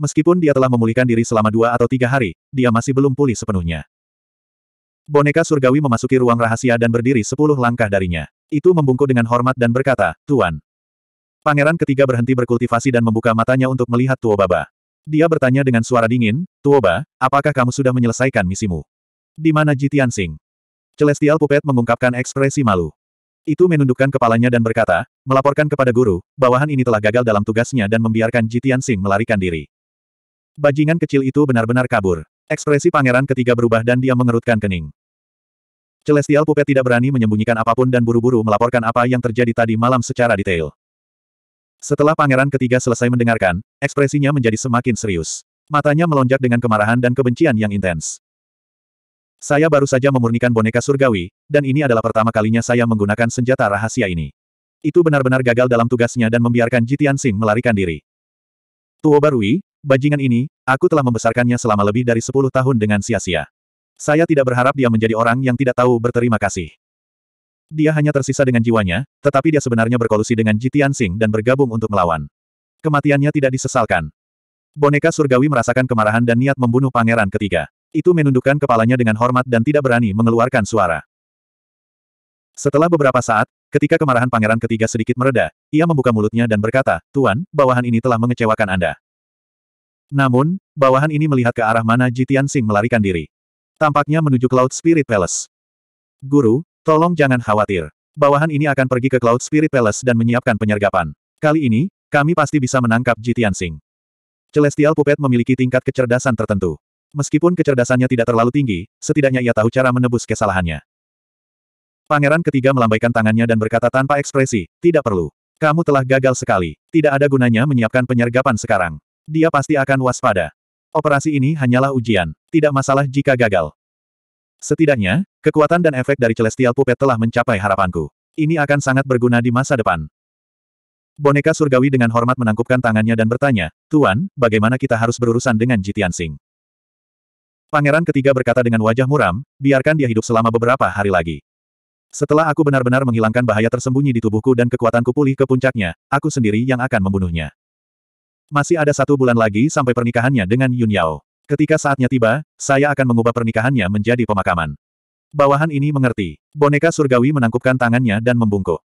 Meskipun dia telah memulihkan diri selama dua atau tiga hari, dia masih belum pulih sepenuhnya. Boneka surgawi memasuki ruang rahasia dan berdiri sepuluh langkah darinya. Itu membungkuk dengan hormat dan berkata, Tuan. Pangeran ketiga berhenti berkultivasi dan membuka matanya untuk melihat Tuobaba. Dia bertanya dengan suara dingin, Tuoba, apakah kamu sudah menyelesaikan misimu? Di mana Jitian Sing? Celestial Puppet mengungkapkan ekspresi malu. Itu menundukkan kepalanya dan berkata, melaporkan kepada guru, bawahan ini telah gagal dalam tugasnya dan membiarkan Jitian Sing melarikan diri. Bajingan kecil itu benar-benar kabur. Ekspresi pangeran ketiga berubah dan dia mengerutkan kening. Celestial Puppet tidak berani menyembunyikan apapun dan buru-buru melaporkan apa yang terjadi tadi malam secara detail. Setelah pangeran ketiga selesai mendengarkan, ekspresinya menjadi semakin serius. Matanya melonjak dengan kemarahan dan kebencian yang intens. Saya baru saja memurnikan boneka surgawi, dan ini adalah pertama kalinya saya menggunakan senjata rahasia ini. Itu benar-benar gagal dalam tugasnya dan membiarkan Jitian Xing melarikan diri. Tuo Barui, bajingan ini, aku telah membesarkannya selama lebih dari 10 tahun dengan sia-sia. Saya tidak berharap dia menjadi orang yang tidak tahu berterima kasih. Dia hanya tersisa dengan jiwanya, tetapi dia sebenarnya berkolusi dengan Jitian Xing dan bergabung untuk melawan. Kematiannya tidak disesalkan. Boneka surgawi merasakan kemarahan dan niat membunuh pangeran ketiga. Itu menundukkan kepalanya dengan hormat dan tidak berani mengeluarkan suara. Setelah beberapa saat, ketika kemarahan pangeran ketiga sedikit mereda, ia membuka mulutnya dan berkata, Tuan, bawahan ini telah mengecewakan Anda. Namun, bawahan ini melihat ke arah mana Jitian Sing melarikan diri. Tampaknya menuju Cloud Spirit Palace. Guru, tolong jangan khawatir. Bawahan ini akan pergi ke Cloud Spirit Palace dan menyiapkan penyergapan. Kali ini, kami pasti bisa menangkap Jitian Sing. Celestial Puppet memiliki tingkat kecerdasan tertentu. Meskipun kecerdasannya tidak terlalu tinggi, setidaknya ia tahu cara menebus kesalahannya. Pangeran ketiga melambaikan tangannya dan berkata tanpa ekspresi, tidak perlu. Kamu telah gagal sekali. Tidak ada gunanya menyiapkan penyergapan sekarang. Dia pasti akan waspada. Operasi ini hanyalah ujian. Tidak masalah jika gagal. Setidaknya, kekuatan dan efek dari Celestial Puppet telah mencapai harapanku. Ini akan sangat berguna di masa depan. Boneka surgawi dengan hormat menangkupkan tangannya dan bertanya, Tuan, bagaimana kita harus berurusan dengan Jitian Singh? Pangeran ketiga berkata dengan wajah muram, biarkan dia hidup selama beberapa hari lagi. Setelah aku benar-benar menghilangkan bahaya tersembunyi di tubuhku dan kekuatanku pulih ke puncaknya, aku sendiri yang akan membunuhnya. Masih ada satu bulan lagi sampai pernikahannya dengan Yun Yao. Ketika saatnya tiba, saya akan mengubah pernikahannya menjadi pemakaman. Bawahan ini mengerti. Boneka surgawi menangkupkan tangannya dan membungkuk.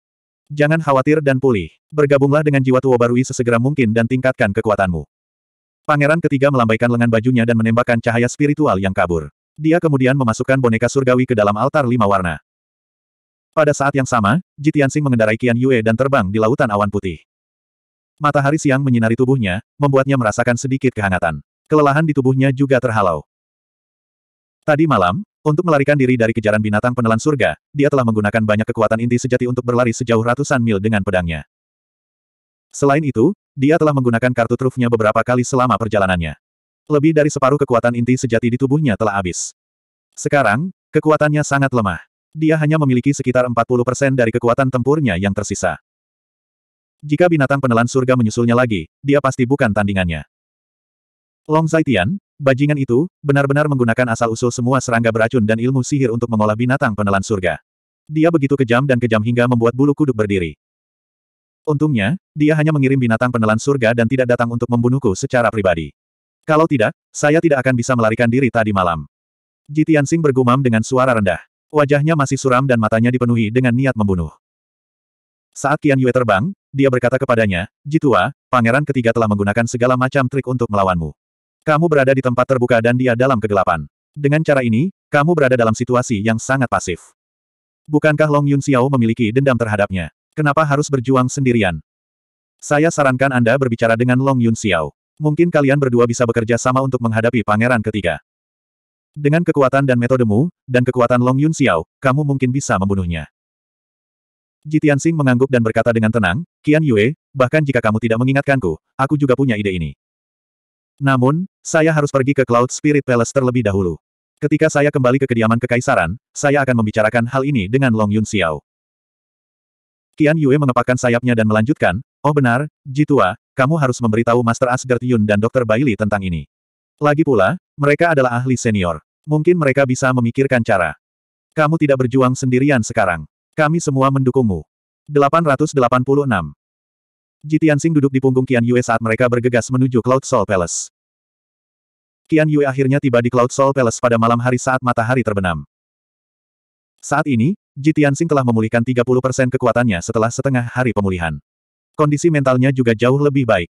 Jangan khawatir dan pulih. Bergabunglah dengan jiwa tua barui sesegera mungkin dan tingkatkan kekuatanmu. Pangeran ketiga melambaikan lengan bajunya dan menembakkan cahaya spiritual yang kabur. Dia kemudian memasukkan boneka surgawi ke dalam altar lima warna. Pada saat yang sama, Jitiansing mengendarai Qian Yue dan terbang di lautan awan putih. Matahari siang menyinari tubuhnya, membuatnya merasakan sedikit kehangatan. Kelelahan di tubuhnya juga terhalau. Tadi malam, untuk melarikan diri dari kejaran binatang penelan surga, dia telah menggunakan banyak kekuatan inti sejati untuk berlari sejauh ratusan mil dengan pedangnya. Selain itu, dia telah menggunakan kartu trufnya beberapa kali selama perjalanannya. Lebih dari separuh kekuatan inti sejati di tubuhnya telah habis. Sekarang, kekuatannya sangat lemah. Dia hanya memiliki sekitar 40% dari kekuatan tempurnya yang tersisa. Jika binatang penelan surga menyusulnya lagi, dia pasti bukan tandingannya. Long Zaitian, bajingan itu, benar-benar menggunakan asal-usul semua serangga beracun dan ilmu sihir untuk mengolah binatang penelan surga. Dia begitu kejam dan kejam hingga membuat bulu kuduk berdiri. Untungnya, dia hanya mengirim binatang penelan surga dan tidak datang untuk membunuhku secara pribadi. Kalau tidak, saya tidak akan bisa melarikan diri tadi malam. Jitiansing bergumam dengan suara rendah. Wajahnya masih suram dan matanya dipenuhi dengan niat membunuh. Saat Qian Yue terbang, dia berkata kepadanya, Jitua, pangeran ketiga telah menggunakan segala macam trik untuk melawanmu. Kamu berada di tempat terbuka dan dia dalam kegelapan. Dengan cara ini, kamu berada dalam situasi yang sangat pasif. Bukankah Long Yun Xiao memiliki dendam terhadapnya? Kenapa harus berjuang sendirian? Saya sarankan Anda berbicara dengan Long Yun Xiao. Mungkin kalian berdua bisa bekerja sama untuk menghadapi pangeran ketiga. Dengan kekuatan dan metodemu, dan kekuatan Long Yun Xiao, kamu mungkin bisa membunuhnya. Jitian Sing mengangguk dan berkata dengan tenang, Qian Yue, bahkan jika kamu tidak mengingatkanku, aku juga punya ide ini. Namun, saya harus pergi ke Cloud Spirit Palace terlebih dahulu. Ketika saya kembali ke kediaman kekaisaran, saya akan membicarakan hal ini dengan Long Yun Xiao. Tian Yue mengepakkan sayapnya dan melanjutkan, Oh benar, Jitua, kamu harus memberitahu Master Asgard Yun dan Dr. Bailey tentang ini. Lagi pula, mereka adalah ahli senior. Mungkin mereka bisa memikirkan cara. Kamu tidak berjuang sendirian sekarang. Kami semua mendukungmu. 886. Tianxing duduk di punggung Qian Yue saat mereka bergegas menuju Cloud Soul Palace. Qian Yue akhirnya tiba di Cloud Soul Palace pada malam hari saat matahari terbenam. Saat ini, Jitiansing telah memulihkan 30% kekuatannya setelah setengah hari pemulihan. Kondisi mentalnya juga jauh lebih baik.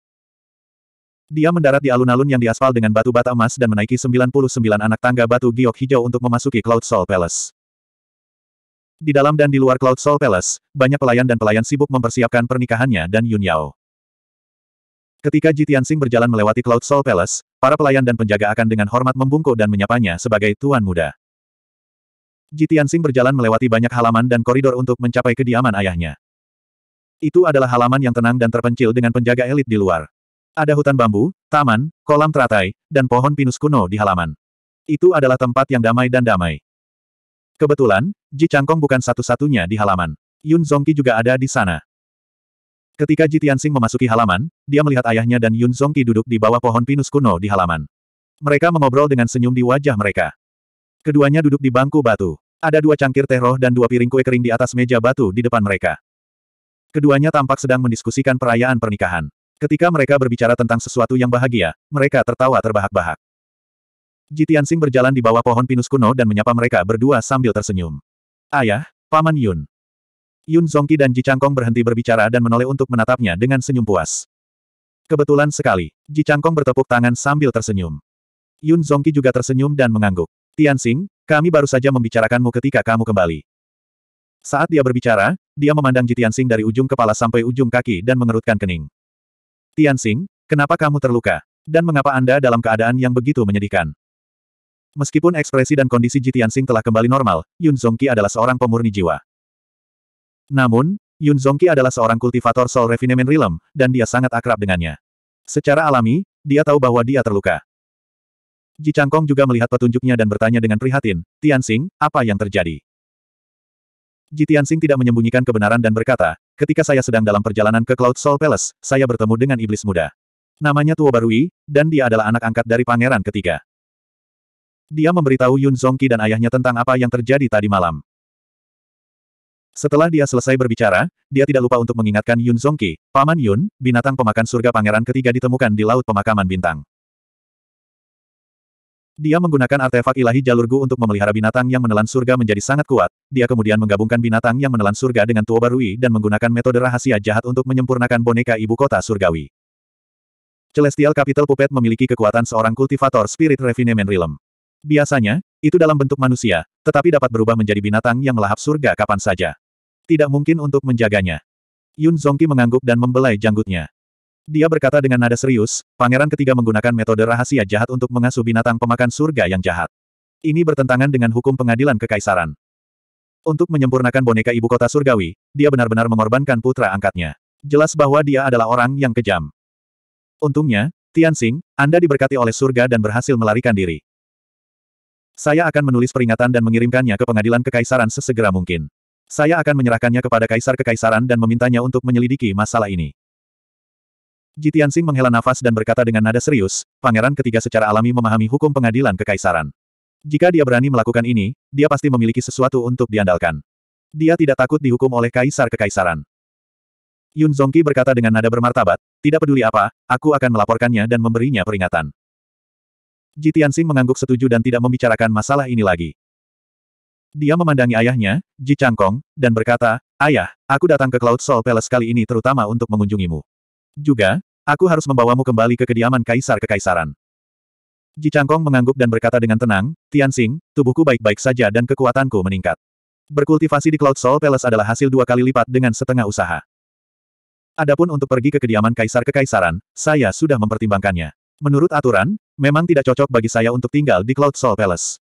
Dia mendarat di alun-alun yang diaspal dengan batu bata emas dan menaiki 99 anak tangga batu giok hijau untuk memasuki Cloud Soul Palace. Di dalam dan di luar Cloud Soul Palace, banyak pelayan dan pelayan sibuk mempersiapkan pernikahannya dan Yun Yao. Ketika Ji Tianxing berjalan melewati Cloud Soul Palace, para pelayan dan penjaga akan dengan hormat membungkuk dan menyapanya sebagai tuan muda. Jitiansing berjalan melewati banyak halaman dan koridor untuk mencapai kediaman ayahnya. Itu adalah halaman yang tenang dan terpencil dengan penjaga elit di luar. Ada hutan bambu, taman, kolam teratai, dan pohon pinus kuno di halaman. Itu adalah tempat yang damai dan damai. Kebetulan, Ji Changkong bukan satu-satunya di halaman. Yun Zongqi juga ada di sana. Ketika Ji Tianxing memasuki halaman, dia melihat ayahnya dan Yun Zongqi duduk di bawah pohon pinus kuno di halaman. Mereka mengobrol dengan senyum di wajah mereka. Keduanya duduk di bangku batu. Ada dua cangkir teh roh dan dua piring kue kering di atas meja batu di depan mereka. Keduanya tampak sedang mendiskusikan perayaan pernikahan. Ketika mereka berbicara tentang sesuatu yang bahagia, mereka tertawa terbahak-bahak. Jitian Tianxing berjalan di bawah pohon pinus kuno dan menyapa mereka berdua sambil tersenyum. Ayah, Paman Yun. Yun Zongki dan Ji Changkong berhenti berbicara dan menoleh untuk menatapnya dengan senyum puas. Kebetulan sekali, Ji Changkong bertepuk tangan sambil tersenyum. Yun Zongki juga tersenyum dan mengangguk. Tianxing, kami baru saja membicarakanmu ketika kamu kembali. Saat dia berbicara, dia memandang Tianxing dari ujung kepala sampai ujung kaki dan mengerutkan kening. Tianxing, kenapa kamu terluka? Dan mengapa Anda dalam keadaan yang begitu menyedihkan? Meskipun ekspresi dan kondisi Tianxing telah kembali normal, Yun Zongqi adalah seorang pemurni jiwa. Namun, Yun Zongqi adalah seorang kultivator Soul Refinement Realm, dan dia sangat akrab dengannya. Secara alami, dia tahu bahwa dia terluka. Ji Changkong juga melihat petunjuknya dan bertanya dengan prihatin, Tianxing, apa yang terjadi? Ji Tianxing tidak menyembunyikan kebenaran dan berkata, ketika saya sedang dalam perjalanan ke Cloud Soul Palace, saya bertemu dengan iblis muda. Namanya Tuo Barui, dan dia adalah anak angkat dari pangeran ketiga. Dia memberitahu Yun Zongqi dan ayahnya tentang apa yang terjadi tadi malam. Setelah dia selesai berbicara, dia tidak lupa untuk mengingatkan Yun Zongqi, Paman Yun, binatang pemakan surga pangeran ketiga ditemukan di Laut Pemakaman Bintang. Dia menggunakan artefak ilahi jalur Gu untuk memelihara binatang yang menelan surga menjadi sangat kuat. Dia kemudian menggabungkan binatang yang menelan surga dengan tua Rui dan menggunakan metode rahasia jahat untuk menyempurnakan boneka ibu kota surgawi. Celestial Capital Puppet memiliki kekuatan seorang kultivator Spirit Refinement Realm. Biasanya, itu dalam bentuk manusia, tetapi dapat berubah menjadi binatang yang melahap surga kapan saja. Tidak mungkin untuk menjaganya. Yun Zongki mengangguk dan membelai janggutnya. Dia berkata dengan nada serius, pangeran ketiga menggunakan metode rahasia jahat untuk mengasuh binatang pemakan surga yang jahat. Ini bertentangan dengan hukum pengadilan kekaisaran. Untuk menyempurnakan boneka ibu kota surgawi, dia benar-benar mengorbankan putra angkatnya. Jelas bahwa dia adalah orang yang kejam. Untungnya, Tianxing, Anda diberkati oleh surga dan berhasil melarikan diri. Saya akan menulis peringatan dan mengirimkannya ke pengadilan kekaisaran sesegera mungkin. Saya akan menyerahkannya kepada kaisar kekaisaran dan memintanya untuk menyelidiki masalah ini. Jitian Sing menghela nafas dan berkata dengan nada serius, pangeran ketiga secara alami memahami hukum pengadilan kekaisaran. Jika dia berani melakukan ini, dia pasti memiliki sesuatu untuk diandalkan. Dia tidak takut dihukum oleh kaisar kekaisaran. Yun Zongqi berkata dengan nada bermartabat, tidak peduli apa, aku akan melaporkannya dan memberinya peringatan. Ji Tianxing mengangguk setuju dan tidak membicarakan masalah ini lagi. Dia memandangi ayahnya, Ji Changkong, dan berkata, Ayah, aku datang ke Cloud Soul Palace kali ini terutama untuk mengunjungimu. Juga, Aku harus membawamu kembali ke kediaman Kaisar Kekaisaran. Ji Changkong mengangguk dan berkata dengan tenang, Tianxing, tubuhku baik-baik saja dan kekuatanku meningkat. Berkultivasi di Cloud Soul Palace adalah hasil dua kali lipat dengan setengah usaha. Adapun untuk pergi ke kediaman Kaisar Kekaisaran, saya sudah mempertimbangkannya. Menurut aturan, memang tidak cocok bagi saya untuk tinggal di Cloud Soul Palace.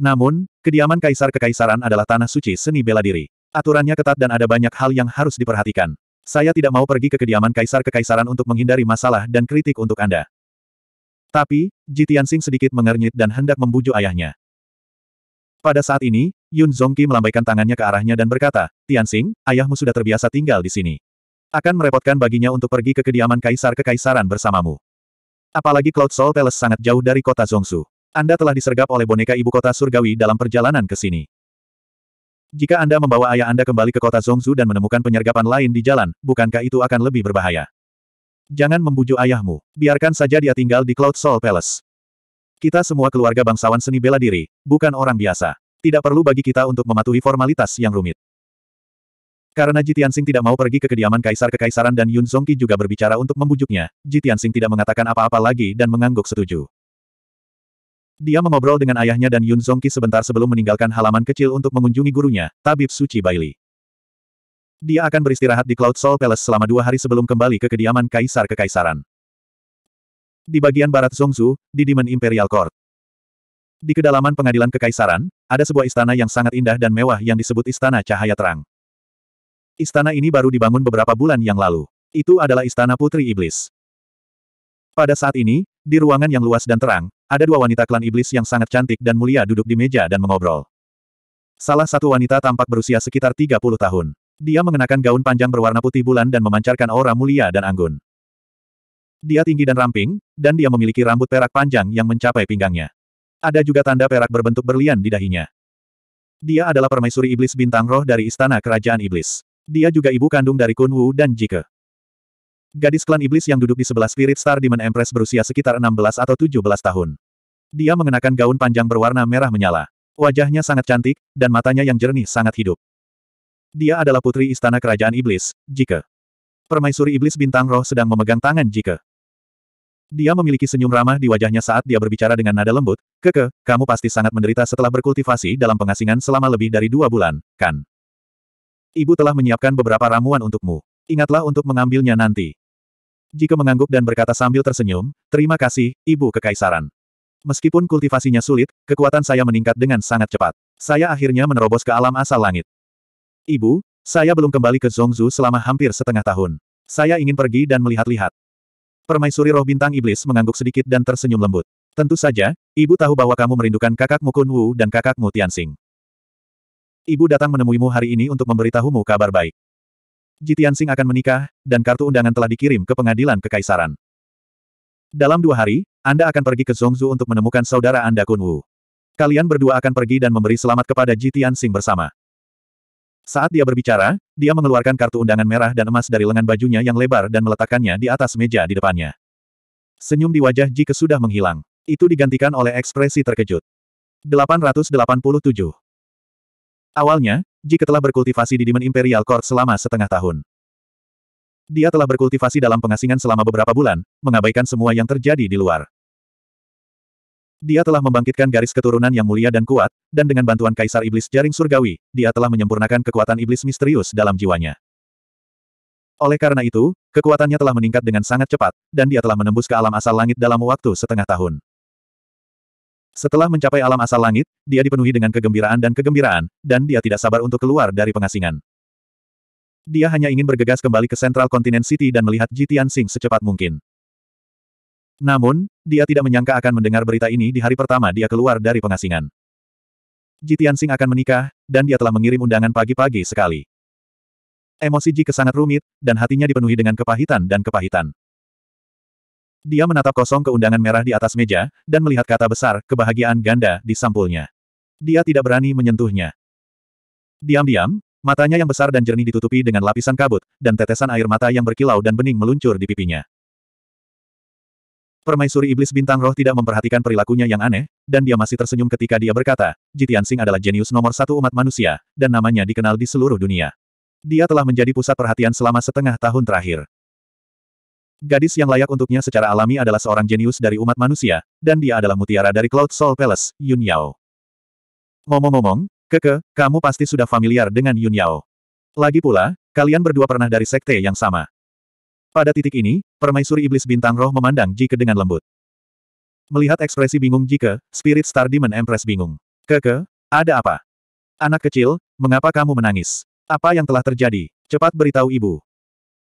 Namun, kediaman Kaisar Kekaisaran adalah tanah suci seni bela diri. Aturannya ketat dan ada banyak hal yang harus diperhatikan. Saya tidak mau pergi ke kediaman kaisar kekaisaran untuk menghindari masalah dan kritik untuk Anda. Tapi, Ji Tianxing sedikit mengernyit dan hendak membujuk ayahnya. Pada saat ini, Yun Zongqi melambaikan tangannya ke arahnya dan berkata, Tianxing, ayahmu sudah terbiasa tinggal di sini. Akan merepotkan baginya untuk pergi ke kediaman kaisar kekaisaran bersamamu. Apalagi Cloud Soul Palace sangat jauh dari kota Zongsu. Anda telah disergap oleh boneka ibu kota surgawi dalam perjalanan ke sini. Jika Anda membawa ayah Anda kembali ke kota Zongzu dan menemukan penyergapan lain di jalan, bukankah itu akan lebih berbahaya? Jangan membujuk ayahmu, biarkan saja dia tinggal di Cloud Soul Palace. Kita semua keluarga bangsawan seni bela diri, bukan orang biasa. Tidak perlu bagi kita untuk mematuhi formalitas yang rumit. Karena Jitiansing tidak mau pergi ke kediaman Kaisar Kekaisaran dan Yun Zongqi juga berbicara untuk membujuknya, Jitiansing tidak mengatakan apa-apa lagi dan mengangguk setuju. Dia mengobrol dengan ayahnya dan Yun Zongki sebentar sebelum meninggalkan halaman kecil untuk mengunjungi gurunya, Tabib Suci Baili. Dia akan beristirahat di Cloud Soul Palace selama dua hari sebelum kembali ke kediaman Kaisar Kekaisaran. Di bagian barat Zongzu, di Demon Imperial Court. Di kedalaman pengadilan Kekaisaran, ada sebuah istana yang sangat indah dan mewah yang disebut Istana Cahaya Terang. Istana ini baru dibangun beberapa bulan yang lalu. Itu adalah Istana Putri Iblis. Pada saat ini, di ruangan yang luas dan terang, ada dua wanita klan iblis yang sangat cantik dan mulia duduk di meja dan mengobrol. Salah satu wanita tampak berusia sekitar 30 tahun. Dia mengenakan gaun panjang berwarna putih bulan dan memancarkan aura mulia dan anggun. Dia tinggi dan ramping, dan dia memiliki rambut perak panjang yang mencapai pinggangnya. Ada juga tanda perak berbentuk berlian di dahinya. Dia adalah permaisuri iblis bintang roh dari istana kerajaan iblis. Dia juga ibu kandung dari Kun Wu dan Jike. Gadis klan iblis yang duduk di sebelah Spirit Star Demon Empress berusia sekitar 16 atau 17 tahun. Dia mengenakan gaun panjang berwarna merah menyala. Wajahnya sangat cantik, dan matanya yang jernih sangat hidup. Dia adalah putri istana kerajaan iblis, Jike. Permaisuri iblis bintang roh sedang memegang tangan Jike. Dia memiliki senyum ramah di wajahnya saat dia berbicara dengan nada lembut, Keke, kamu pasti sangat menderita setelah berkultivasi dalam pengasingan selama lebih dari dua bulan, kan? Ibu telah menyiapkan beberapa ramuan untukmu. Ingatlah untuk mengambilnya nanti. Jika mengangguk dan berkata sambil tersenyum, terima kasih, Ibu Kekaisaran. Meskipun kultivasinya sulit, kekuatan saya meningkat dengan sangat cepat. Saya akhirnya menerobos ke alam asal langit. Ibu, saya belum kembali ke Zongzu selama hampir setengah tahun. Saya ingin pergi dan melihat-lihat. Permaisuri roh bintang iblis mengangguk sedikit dan tersenyum lembut. Tentu saja, ibu tahu bahwa kamu merindukan kakakmu Kun dan kakakmu Tianxing. Ibu datang menemuimu hari ini untuk memberitahumu kabar baik. Sing akan menikah, dan kartu undangan telah dikirim ke pengadilan kekaisaran. Dalam dua hari, Anda akan pergi ke Zhongzhu untuk menemukan saudara Anda Kunwu. Kalian berdua akan pergi dan memberi selamat kepada Sing bersama. Saat dia berbicara, dia mengeluarkan kartu undangan merah dan emas dari lengan bajunya yang lebar dan meletakkannya di atas meja di depannya. Senyum di wajah Ji sudah menghilang. Itu digantikan oleh ekspresi terkejut. 887. Awalnya, jika telah berkultivasi di Demon Imperial Court selama setengah tahun. Dia telah berkultivasi dalam pengasingan selama beberapa bulan, mengabaikan semua yang terjadi di luar. Dia telah membangkitkan garis keturunan yang mulia dan kuat, dan dengan bantuan Kaisar Iblis Jaring Surgawi, dia telah menyempurnakan kekuatan iblis misterius dalam jiwanya. Oleh karena itu, kekuatannya telah meningkat dengan sangat cepat, dan dia telah menembus ke alam asal langit dalam waktu setengah tahun. Setelah mencapai alam asal langit, dia dipenuhi dengan kegembiraan dan kegembiraan, dan dia tidak sabar untuk keluar dari pengasingan. Dia hanya ingin bergegas kembali ke Central Continent City dan melihat Jitian Tianxing secepat mungkin. Namun, dia tidak menyangka akan mendengar berita ini di hari pertama dia keluar dari pengasingan. Jitian Tianxing akan menikah, dan dia telah mengirim undangan pagi-pagi sekali. Emosi Ji sangat rumit, dan hatinya dipenuhi dengan kepahitan dan kepahitan. Dia menatap kosong ke undangan merah di atas meja, dan melihat kata besar, kebahagiaan ganda, di sampulnya. Dia tidak berani menyentuhnya. Diam-diam, matanya yang besar dan jernih ditutupi dengan lapisan kabut, dan tetesan air mata yang berkilau dan bening meluncur di pipinya. Permaisuri Iblis Bintang Roh tidak memperhatikan perilakunya yang aneh, dan dia masih tersenyum ketika dia berkata, Jitian Sing adalah jenius nomor satu umat manusia, dan namanya dikenal di seluruh dunia. Dia telah menjadi pusat perhatian selama setengah tahun terakhir. Gadis yang layak untuknya secara alami adalah seorang jenius dari umat manusia, dan dia adalah mutiara dari Cloud Soul Palace, Yun Yao. Ngomong-ngomong, Keke, kamu pasti sudah familiar dengan Yun Yao. Lagi pula, kalian berdua pernah dari sekte yang sama. Pada titik ini, permaisuri iblis bintang roh memandang Jike dengan lembut. Melihat ekspresi bingung Jike, Spirit Star Demon Empress bingung. Keke, ada apa? Anak kecil, mengapa kamu menangis? Apa yang telah terjadi? Cepat beritahu ibu.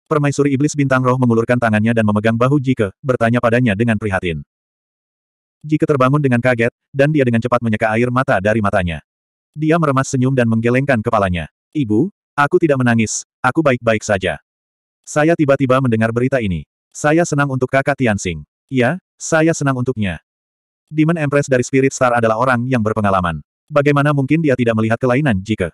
Permaisuri Iblis Bintang Roh mengulurkan tangannya dan memegang bahu Jike, bertanya padanya dengan prihatin. Jike terbangun dengan kaget, dan dia dengan cepat menyeka air mata dari matanya. Dia meremas senyum dan menggelengkan kepalanya. Ibu, aku tidak menangis, aku baik-baik saja. Saya tiba-tiba mendengar berita ini. Saya senang untuk kakak Tianxing. Ya, saya senang untuknya. Demon Empress dari Spirit Star adalah orang yang berpengalaman. Bagaimana mungkin dia tidak melihat kelainan Jike?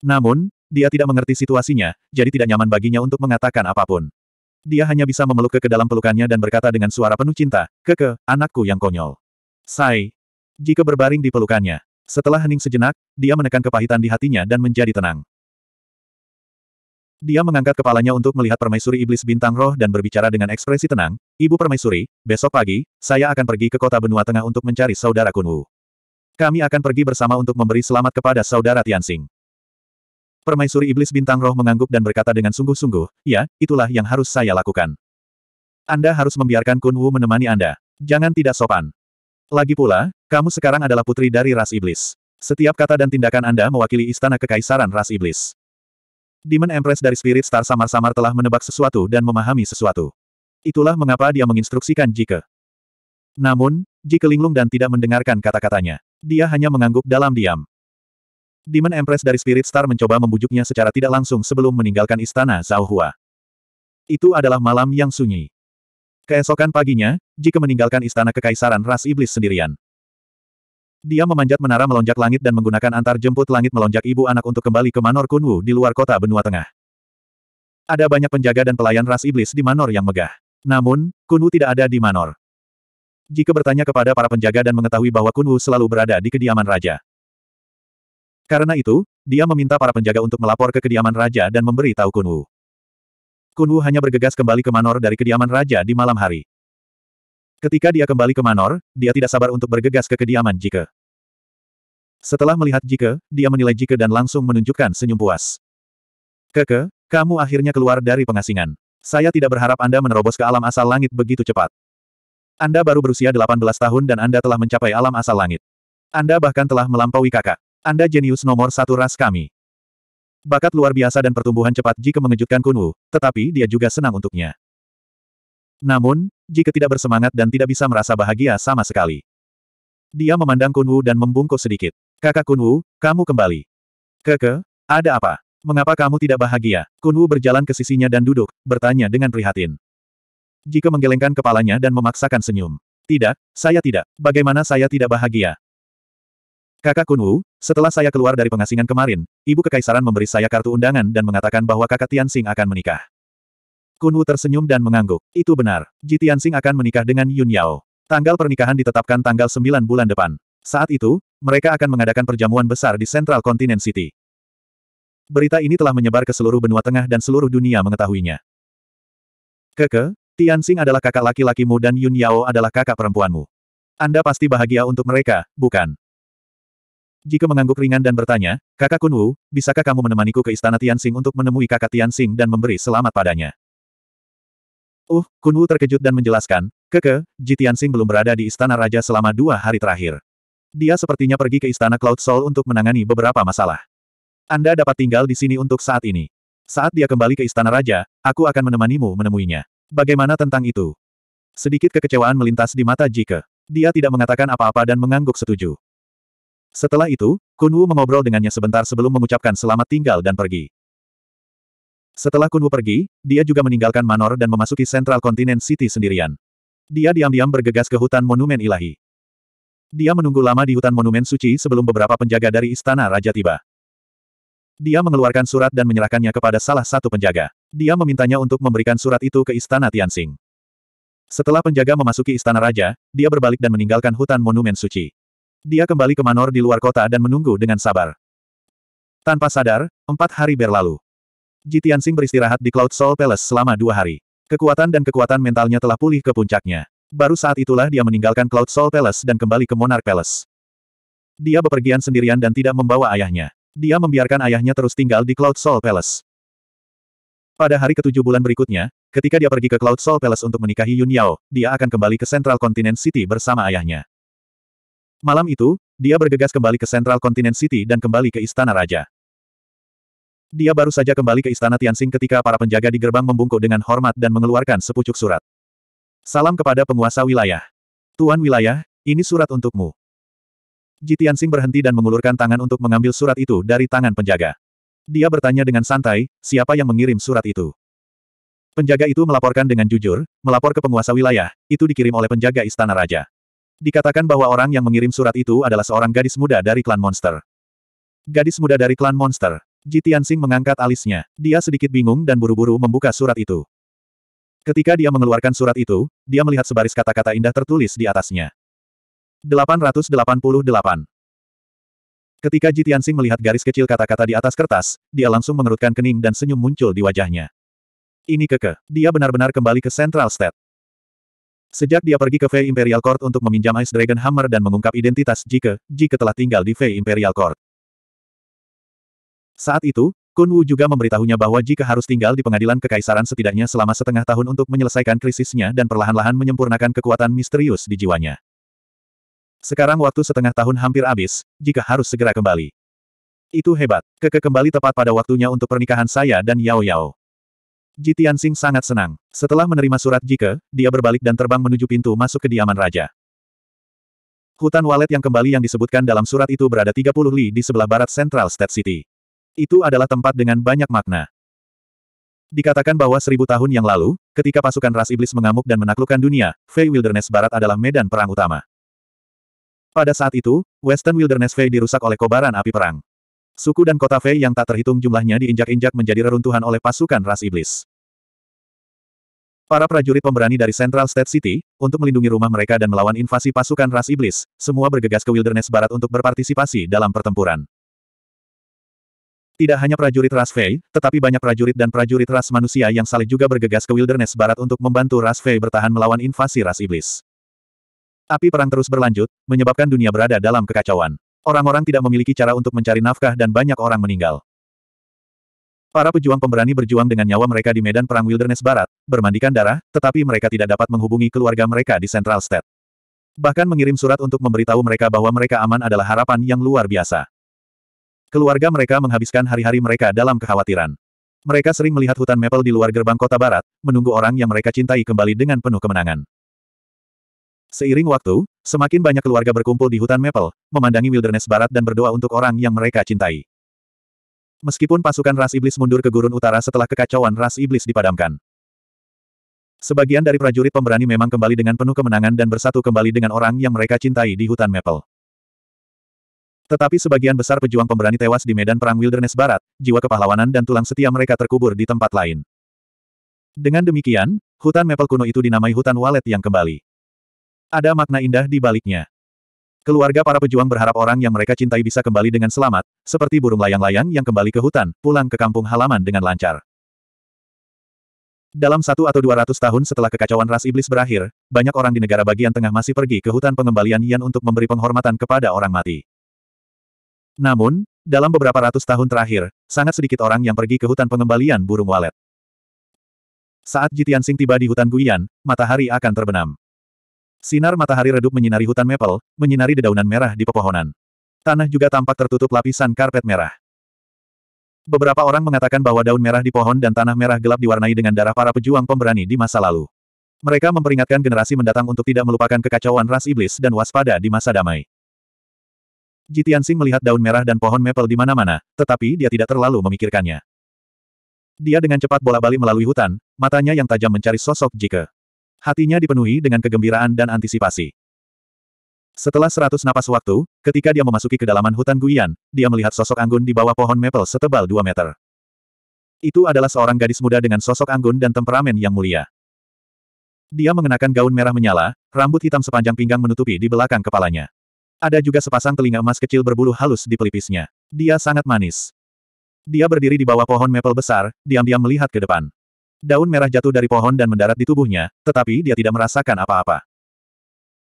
Namun, dia tidak mengerti situasinya, jadi tidak nyaman baginya untuk mengatakan apapun. Dia hanya bisa memeluk ke ke dalam pelukannya dan berkata dengan suara penuh cinta, Keke, anakku yang konyol. Sai. Jika berbaring di pelukannya. Setelah hening sejenak, dia menekan kepahitan di hatinya dan menjadi tenang. Dia mengangkat kepalanya untuk melihat permaisuri iblis bintang roh dan berbicara dengan ekspresi tenang, Ibu permaisuri, besok pagi, saya akan pergi ke kota benua tengah untuk mencari saudara Kunwu. Kami akan pergi bersama untuk memberi selamat kepada saudara Tianxing. Permaisuri Iblis Bintang Roh mengangguk dan berkata dengan sungguh-sungguh, ya, itulah yang harus saya lakukan. Anda harus membiarkan Kun Wu menemani Anda. Jangan tidak sopan. Lagi pula, kamu sekarang adalah putri dari ras iblis. Setiap kata dan tindakan Anda mewakili istana kekaisaran ras iblis. Demon Empress dari Spirit Star samar-samar telah menebak sesuatu dan memahami sesuatu. Itulah mengapa dia menginstruksikan Jike. Namun, Jike linglung dan tidak mendengarkan kata-katanya. Dia hanya mengangguk dalam diam. Demon Empress dari Spirit Star mencoba membujuknya secara tidak langsung sebelum meninggalkan istana Hua. Itu adalah malam yang sunyi. Keesokan paginya, jika meninggalkan istana kekaisaran ras iblis sendirian. Dia memanjat menara melonjak langit dan menggunakan antar jemput langit melonjak ibu anak untuk kembali ke Manor Kunwu di luar kota benua tengah. Ada banyak penjaga dan pelayan ras iblis di Manor yang megah. Namun, Kunwu tidak ada di Manor. Jika bertanya kepada para penjaga dan mengetahui bahwa Kunwu selalu berada di kediaman raja, karena itu, dia meminta para penjaga untuk melapor ke kediaman raja dan memberi Wu. Kunwu. Kunwu hanya bergegas kembali ke Manor dari kediaman raja di malam hari. Ketika dia kembali ke Manor, dia tidak sabar untuk bergegas ke kediaman Jike. Setelah melihat Jike, dia menilai Jike dan langsung menunjukkan senyum puas. Keke, kamu akhirnya keluar dari pengasingan. Saya tidak berharap Anda menerobos ke alam asal langit begitu cepat. Anda baru berusia 18 tahun dan Anda telah mencapai alam asal langit. Anda bahkan telah melampaui kakak. Anda jenius nomor satu ras kami. Bakat luar biasa dan pertumbuhan cepat jika mengejutkan Kunwu, tetapi dia juga senang untuknya. Namun, jika tidak bersemangat dan tidak bisa merasa bahagia sama sekali. Dia memandang Kunwu dan membungkuk sedikit. Kakak Kunwu, kamu kembali. Keke, ada apa? Mengapa kamu tidak bahagia? Kunwu berjalan ke sisinya dan duduk, bertanya dengan prihatin. Jika menggelengkan kepalanya dan memaksakan senyum. Tidak, saya tidak. Bagaimana saya tidak bahagia? Kakak Kunwu, setelah saya keluar dari pengasingan kemarin, Ibu Kekaisaran memberi saya kartu undangan dan mengatakan bahwa kakak Tianxing akan menikah. Kunwu tersenyum dan mengangguk. Itu benar, Ji Tianxing akan menikah dengan Yun Yao. Tanggal pernikahan ditetapkan tanggal 9 bulan depan. Saat itu, mereka akan mengadakan perjamuan besar di Central Continent City. Berita ini telah menyebar ke seluruh benua tengah dan seluruh dunia mengetahuinya. Keke, Tianxing adalah kakak laki-lakimu dan Yun Yao adalah kakak perempuanmu. Anda pasti bahagia untuk mereka, bukan? Jika mengangguk ringan dan bertanya, kakak Kunwu, bisakah kamu menemaniku ke istana Tianxing untuk menemui kakak Tianxing dan memberi selamat padanya? Uh, Kunwu terkejut dan menjelaskan, keke, Ji Tianxing belum berada di istana raja selama dua hari terakhir. Dia sepertinya pergi ke istana Cloud Soul untuk menangani beberapa masalah. Anda dapat tinggal di sini untuk saat ini. Saat dia kembali ke istana raja, aku akan menemanimu menemuinya. Bagaimana tentang itu? Sedikit kekecewaan melintas di mata Jike. Dia tidak mengatakan apa-apa dan mengangguk setuju. Setelah itu, Kunwu mengobrol dengannya sebentar sebelum mengucapkan selamat tinggal dan pergi. Setelah Kunwu pergi, dia juga meninggalkan Manor dan memasuki Central Continent City sendirian. Dia diam-diam bergegas ke hutan Monumen Ilahi. Dia menunggu lama di hutan Monumen Suci sebelum beberapa penjaga dari Istana Raja tiba. Dia mengeluarkan surat dan menyerahkannya kepada salah satu penjaga. Dia memintanya untuk memberikan surat itu ke Istana Tianxing. Setelah penjaga memasuki Istana Raja, dia berbalik dan meninggalkan hutan Monumen Suci. Dia kembali ke Manor di luar kota dan menunggu dengan sabar. Tanpa sadar, empat hari berlalu. Ji Tianxing beristirahat di Cloud Soul Palace selama dua hari. Kekuatan dan kekuatan mentalnya telah pulih ke puncaknya. Baru saat itulah dia meninggalkan Cloud Soul Palace dan kembali ke Monarch Palace. Dia bepergian sendirian dan tidak membawa ayahnya. Dia membiarkan ayahnya terus tinggal di Cloud Soul Palace. Pada hari ketujuh bulan berikutnya, ketika dia pergi ke Cloud Soul Palace untuk menikahi Yun Yao, dia akan kembali ke Central Continent City bersama ayahnya. Malam itu, dia bergegas kembali ke Central Continent City dan kembali ke Istana Raja. Dia baru saja kembali ke Istana Tianxing ketika para penjaga di gerbang membungkuk dengan hormat dan mengeluarkan sepucuk surat. Salam kepada penguasa wilayah. Tuan wilayah, ini surat untukmu. Ji Tianxing berhenti dan mengulurkan tangan untuk mengambil surat itu dari tangan penjaga. Dia bertanya dengan santai, siapa yang mengirim surat itu? Penjaga itu melaporkan dengan jujur, melapor ke penguasa wilayah, itu dikirim oleh penjaga istana raja. Dikatakan bahwa orang yang mengirim surat itu adalah seorang gadis muda dari klan monster. Gadis muda dari klan monster. Ji Tianxing mengangkat alisnya. Dia sedikit bingung dan buru-buru membuka surat itu. Ketika dia mengeluarkan surat itu, dia melihat sebaris kata-kata indah tertulis di atasnya. 888. Ketika Ji Tianxing melihat garis kecil kata-kata di atas kertas, dia langsung mengerutkan kening dan senyum muncul di wajahnya. Ini keke, dia benar-benar kembali ke Central State. Sejak dia pergi ke Fei Imperial Court untuk meminjam Ice Dragon Hammer dan mengungkap identitas Jike, Jike telah tinggal di Fei Imperial Court. Saat itu, Kun Wu juga memberitahunya bahwa Jike harus tinggal di pengadilan kekaisaran setidaknya selama setengah tahun untuk menyelesaikan krisisnya dan perlahan-lahan menyempurnakan kekuatan misterius di jiwanya. Sekarang waktu setengah tahun hampir habis, Jike harus segera kembali. Itu hebat, Keke kembali tepat pada waktunya untuk pernikahan saya dan Yao Yao. Ji Tianxing sangat senang. Setelah menerima surat Jike, dia berbalik dan terbang menuju pintu masuk kediaman raja. Hutan walet yang kembali yang disebutkan dalam surat itu berada 30 li di sebelah barat Central State City. Itu adalah tempat dengan banyak makna. Dikatakan bahwa seribu tahun yang lalu, ketika pasukan ras iblis mengamuk dan menaklukkan dunia, Fei Wilderness Barat adalah medan perang utama. Pada saat itu, Western Wilderness Fei dirusak oleh kobaran api perang. Suku dan kota Fei yang tak terhitung jumlahnya diinjak-injak menjadi reruntuhan oleh pasukan ras iblis. Para prajurit pemberani dari Central State City, untuk melindungi rumah mereka dan melawan invasi pasukan ras iblis, semua bergegas ke Wilderness Barat untuk berpartisipasi dalam pertempuran. Tidak hanya prajurit ras Fei, tetapi banyak prajurit dan prajurit ras manusia yang saling juga bergegas ke Wilderness Barat untuk membantu ras Fei bertahan melawan invasi ras iblis. Api perang terus berlanjut, menyebabkan dunia berada dalam kekacauan. Orang-orang tidak memiliki cara untuk mencari nafkah dan banyak orang meninggal. Para pejuang pemberani berjuang dengan nyawa mereka di medan perang Wilderness Barat, bermandikan darah, tetapi mereka tidak dapat menghubungi keluarga mereka di Central State. Bahkan mengirim surat untuk memberitahu mereka bahwa mereka aman adalah harapan yang luar biasa. Keluarga mereka menghabiskan hari-hari mereka dalam kekhawatiran. Mereka sering melihat hutan maple di luar gerbang kota barat, menunggu orang yang mereka cintai kembali dengan penuh kemenangan. Seiring waktu, semakin banyak keluarga berkumpul di hutan Maple, memandangi wilderness barat dan berdoa untuk orang yang mereka cintai. Meskipun pasukan ras iblis mundur ke gurun utara setelah kekacauan ras iblis dipadamkan. Sebagian dari prajurit pemberani memang kembali dengan penuh kemenangan dan bersatu kembali dengan orang yang mereka cintai di hutan Maple. Tetapi sebagian besar pejuang pemberani tewas di medan perang wilderness barat, jiwa kepahlawanan dan tulang setia mereka terkubur di tempat lain. Dengan demikian, hutan Maple kuno itu dinamai hutan walet yang kembali. Ada makna indah di baliknya. Keluarga para pejuang berharap orang yang mereka cintai bisa kembali dengan selamat, seperti burung layang-layang yang kembali ke hutan, pulang ke kampung halaman dengan lancar. Dalam satu atau dua ratus tahun setelah kekacauan ras iblis berakhir, banyak orang di negara bagian tengah masih pergi ke hutan pengembalian Yan untuk memberi penghormatan kepada orang mati. Namun, dalam beberapa ratus tahun terakhir, sangat sedikit orang yang pergi ke hutan pengembalian burung walet. Saat Jitian Sing tiba di hutan Guian, matahari akan terbenam. Sinar matahari redup menyinari hutan maple, menyinari dedaunan merah di pepohonan. Tanah juga tampak tertutup lapisan karpet merah. Beberapa orang mengatakan bahwa daun merah di pohon dan tanah merah gelap diwarnai dengan darah para pejuang pemberani di masa lalu. Mereka memperingatkan generasi mendatang untuk tidak melupakan kekacauan ras iblis dan waspada di masa damai. Jitian Sing melihat daun merah dan pohon maple di mana-mana, tetapi dia tidak terlalu memikirkannya. Dia dengan cepat bola-balik melalui hutan, matanya yang tajam mencari sosok Jike. Hatinya dipenuhi dengan kegembiraan dan antisipasi. Setelah seratus napas waktu, ketika dia memasuki kedalaman hutan Guian, dia melihat sosok anggun di bawah pohon maple setebal dua meter. Itu adalah seorang gadis muda dengan sosok anggun dan temperamen yang mulia. Dia mengenakan gaun merah menyala, rambut hitam sepanjang pinggang menutupi di belakang kepalanya. Ada juga sepasang telinga emas kecil berbulu halus di pelipisnya. Dia sangat manis. Dia berdiri di bawah pohon maple besar, diam-diam melihat ke depan. Daun merah jatuh dari pohon dan mendarat di tubuhnya, tetapi dia tidak merasakan apa-apa.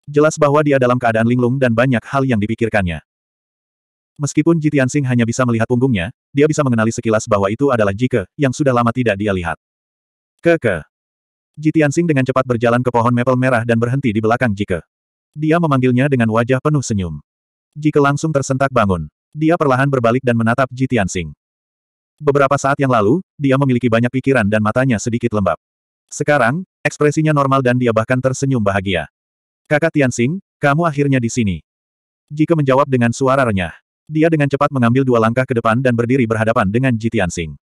Jelas bahwa dia dalam keadaan linglung dan banyak hal yang dipikirkannya. Meskipun Ji Tianxing hanya bisa melihat punggungnya, dia bisa mengenali sekilas bahwa itu adalah Jike, yang sudah lama tidak dia lihat. Keke. Ji Tianxing dengan cepat berjalan ke pohon maple merah dan berhenti di belakang Jike. Dia memanggilnya dengan wajah penuh senyum. Jike langsung tersentak bangun. Dia perlahan berbalik dan menatap Ji Tianxing. Beberapa saat yang lalu, dia memiliki banyak pikiran dan matanya sedikit lembab. Sekarang, ekspresinya normal dan dia bahkan tersenyum bahagia. Kakak Tianxing, kamu akhirnya di sini. Jika menjawab dengan suara renyah, dia dengan cepat mengambil dua langkah ke depan dan berdiri berhadapan dengan Ji Tianxing.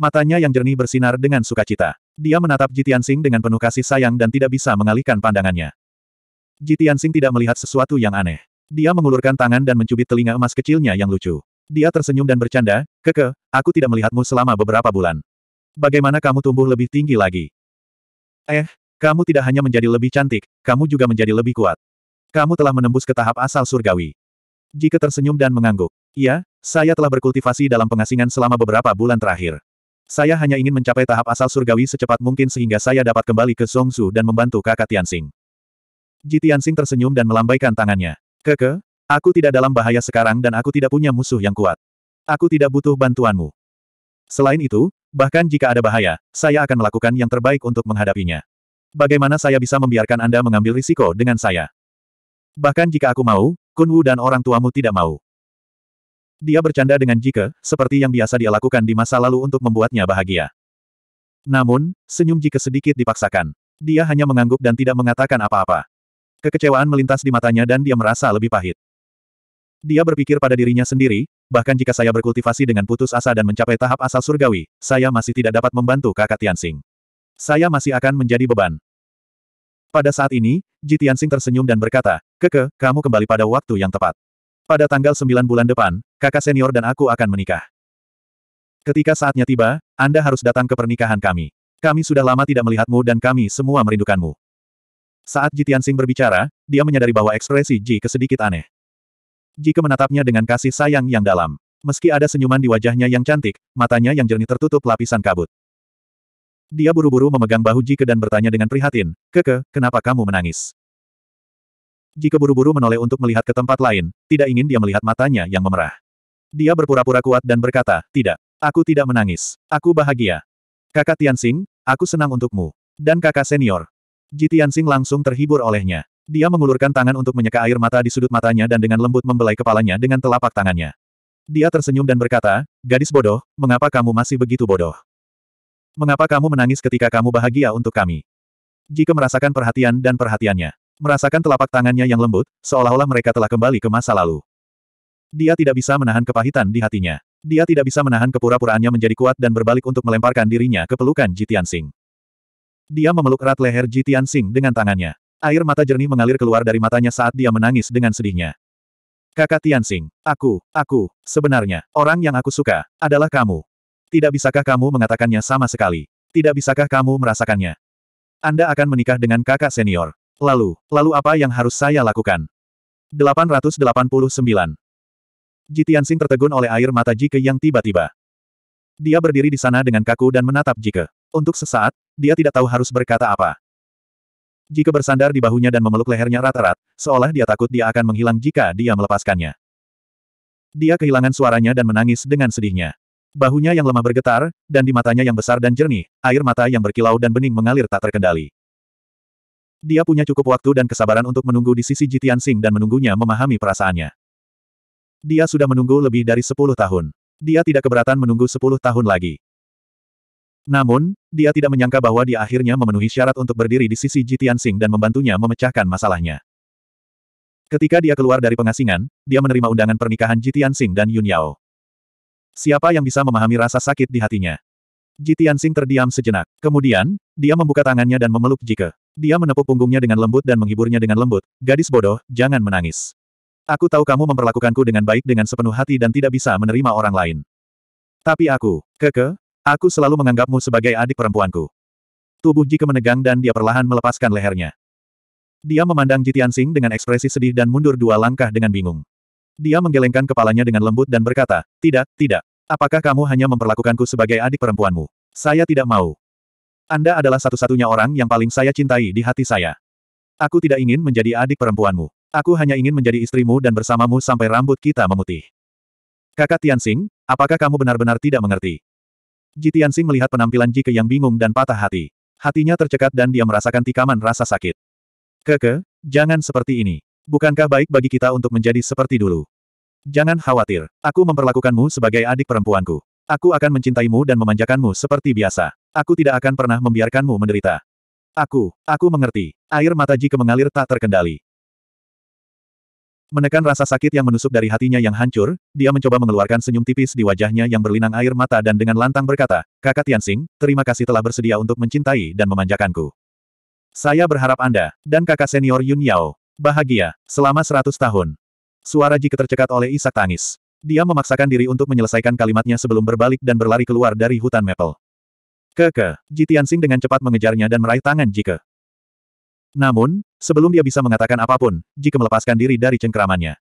Matanya yang jernih bersinar dengan sukacita. Dia menatap Ji Tianxing dengan penuh kasih sayang dan tidak bisa mengalihkan pandangannya. Ji Tianxing tidak melihat sesuatu yang aneh. Dia mengulurkan tangan dan mencubit telinga emas kecilnya yang lucu. Dia tersenyum dan bercanda, Keke, aku tidak melihatmu selama beberapa bulan. Bagaimana kamu tumbuh lebih tinggi lagi? Eh, kamu tidak hanya menjadi lebih cantik, kamu juga menjadi lebih kuat. Kamu telah menembus ke tahap asal surgawi. Jika tersenyum dan mengangguk. ya, saya telah berkultivasi dalam pengasingan selama beberapa bulan terakhir. Saya hanya ingin mencapai tahap asal surgawi secepat mungkin sehingga saya dapat kembali ke Songsu dan membantu kakak Tianxing. Ji Tianxing tersenyum dan melambaikan tangannya. Keke, Aku tidak dalam bahaya sekarang dan aku tidak punya musuh yang kuat. Aku tidak butuh bantuanmu. Selain itu, bahkan jika ada bahaya, saya akan melakukan yang terbaik untuk menghadapinya. Bagaimana saya bisa membiarkan Anda mengambil risiko dengan saya? Bahkan jika aku mau, Kunwu dan orang tuamu tidak mau. Dia bercanda dengan Jike, seperti yang biasa dia lakukan di masa lalu untuk membuatnya bahagia. Namun, senyum Jike sedikit dipaksakan. Dia hanya mengangguk dan tidak mengatakan apa-apa. Kekecewaan melintas di matanya dan dia merasa lebih pahit. Dia berpikir pada dirinya sendiri, bahkan jika saya berkultivasi dengan putus asa dan mencapai tahap asal surgawi, saya masih tidak dapat membantu kakak Tianxing. Saya masih akan menjadi beban. Pada saat ini, Ji Tianxing tersenyum dan berkata, Keke, kamu kembali pada waktu yang tepat. Pada tanggal 9 bulan depan, kakak senior dan aku akan menikah. Ketika saatnya tiba, Anda harus datang ke pernikahan kami. Kami sudah lama tidak melihatmu dan kami semua merindukanmu. Saat Ji Tianxing berbicara, dia menyadari bahwa ekspresi Ji kesedikit aneh. Jika menatapnya dengan kasih sayang yang dalam. Meski ada senyuman di wajahnya yang cantik, matanya yang jernih tertutup lapisan kabut. Dia buru-buru memegang bahu Jike dan bertanya dengan prihatin, Keke, kenapa kamu menangis? Jike buru-buru menoleh untuk melihat ke tempat lain, tidak ingin dia melihat matanya yang memerah. Dia berpura-pura kuat dan berkata, tidak, aku tidak menangis, aku bahagia. Kakak Tianxing, aku senang untukmu. Dan kakak senior. Ji Tianxing langsung terhibur olehnya. Dia mengulurkan tangan untuk menyeka air mata di sudut matanya dan dengan lembut membelai kepalanya dengan telapak tangannya. Dia tersenyum dan berkata, Gadis bodoh, mengapa kamu masih begitu bodoh? Mengapa kamu menangis ketika kamu bahagia untuk kami? Jika merasakan perhatian dan perhatiannya, merasakan telapak tangannya yang lembut, seolah-olah mereka telah kembali ke masa lalu. Dia tidak bisa menahan kepahitan di hatinya. Dia tidak bisa menahan kepura-puraannya menjadi kuat dan berbalik untuk melemparkan dirinya ke pelukan Jitian Singh. Dia memeluk erat leher Jitian Singh dengan tangannya. Air mata jernih mengalir keluar dari matanya saat dia menangis dengan sedihnya. Kakak Tianxing, aku, aku, sebenarnya, orang yang aku suka, adalah kamu. Tidak bisakah kamu mengatakannya sama sekali? Tidak bisakah kamu merasakannya? Anda akan menikah dengan kakak senior. Lalu, lalu apa yang harus saya lakukan? 889. Ji Tianxing tertegun oleh air mata Jike yang tiba-tiba. Dia berdiri di sana dengan kaku dan menatap Jike. Untuk sesaat, dia tidak tahu harus berkata apa. Jika bersandar di bahunya dan memeluk lehernya rata-rat, seolah dia takut dia akan menghilang jika dia melepaskannya. Dia kehilangan suaranya dan menangis dengan sedihnya. Bahunya yang lemah bergetar, dan di matanya yang besar dan jernih, air mata yang berkilau dan bening mengalir tak terkendali. Dia punya cukup waktu dan kesabaran untuk menunggu di sisi Jitian Sing dan menunggunya memahami perasaannya. Dia sudah menunggu lebih dari sepuluh tahun. Dia tidak keberatan menunggu sepuluh tahun lagi. Namun, dia tidak menyangka bahwa dia akhirnya memenuhi syarat untuk berdiri di sisi Ji Tianxing dan membantunya memecahkan masalahnya. Ketika dia keluar dari pengasingan, dia menerima undangan pernikahan Ji Tianxing dan Yun Yao. Siapa yang bisa memahami rasa sakit di hatinya? Ji Tianxing terdiam sejenak. Kemudian, dia membuka tangannya dan memeluk Jike. Dia menepuk punggungnya dengan lembut dan menghiburnya dengan lembut, gadis bodoh, jangan menangis. Aku tahu kamu memperlakukanku dengan baik dengan sepenuh hati dan tidak bisa menerima orang lain. Tapi aku, keke, Aku selalu menganggapmu sebagai adik perempuanku. Tubuh Jike menegang dan dia perlahan melepaskan lehernya. Dia memandang Jitian Sing dengan ekspresi sedih dan mundur dua langkah dengan bingung. Dia menggelengkan kepalanya dengan lembut dan berkata, Tidak, tidak. Apakah kamu hanya memperlakukanku sebagai adik perempuanmu? Saya tidak mau. Anda adalah satu-satunya orang yang paling saya cintai di hati saya. Aku tidak ingin menjadi adik perempuanmu. Aku hanya ingin menjadi istrimu dan bersamamu sampai rambut kita memutih. Kakak Tian Sing, apakah kamu benar-benar tidak mengerti? Ji Tianxing melihat penampilan Ji Ke yang bingung dan patah hati. Hatinya tercekat dan dia merasakan tikaman rasa sakit. Keke, jangan seperti ini. Bukankah baik bagi kita untuk menjadi seperti dulu? Jangan khawatir, aku memperlakukanmu sebagai adik perempuanku. Aku akan mencintaimu dan memanjakanmu seperti biasa. Aku tidak akan pernah membiarkanmu menderita. Aku, aku mengerti. Air mata Ji Ke mengalir tak terkendali. Menekan rasa sakit yang menusuk dari hatinya yang hancur, dia mencoba mengeluarkan senyum tipis di wajahnya yang berlinang air mata dan dengan lantang berkata, Kakak Tianxing, terima kasih telah bersedia untuk mencintai dan memanjakanku. Saya berharap Anda, dan kakak senior Yun Yao, bahagia, selama seratus tahun. Suara Ji tercekat oleh isak tangis. Dia memaksakan diri untuk menyelesaikan kalimatnya sebelum berbalik dan berlari keluar dari hutan maple. Keke, Ji Tianxing dengan cepat mengejarnya dan meraih tangan Jike. Namun, sebelum dia bisa mengatakan apapun, jika melepaskan diri dari cengkeramannya.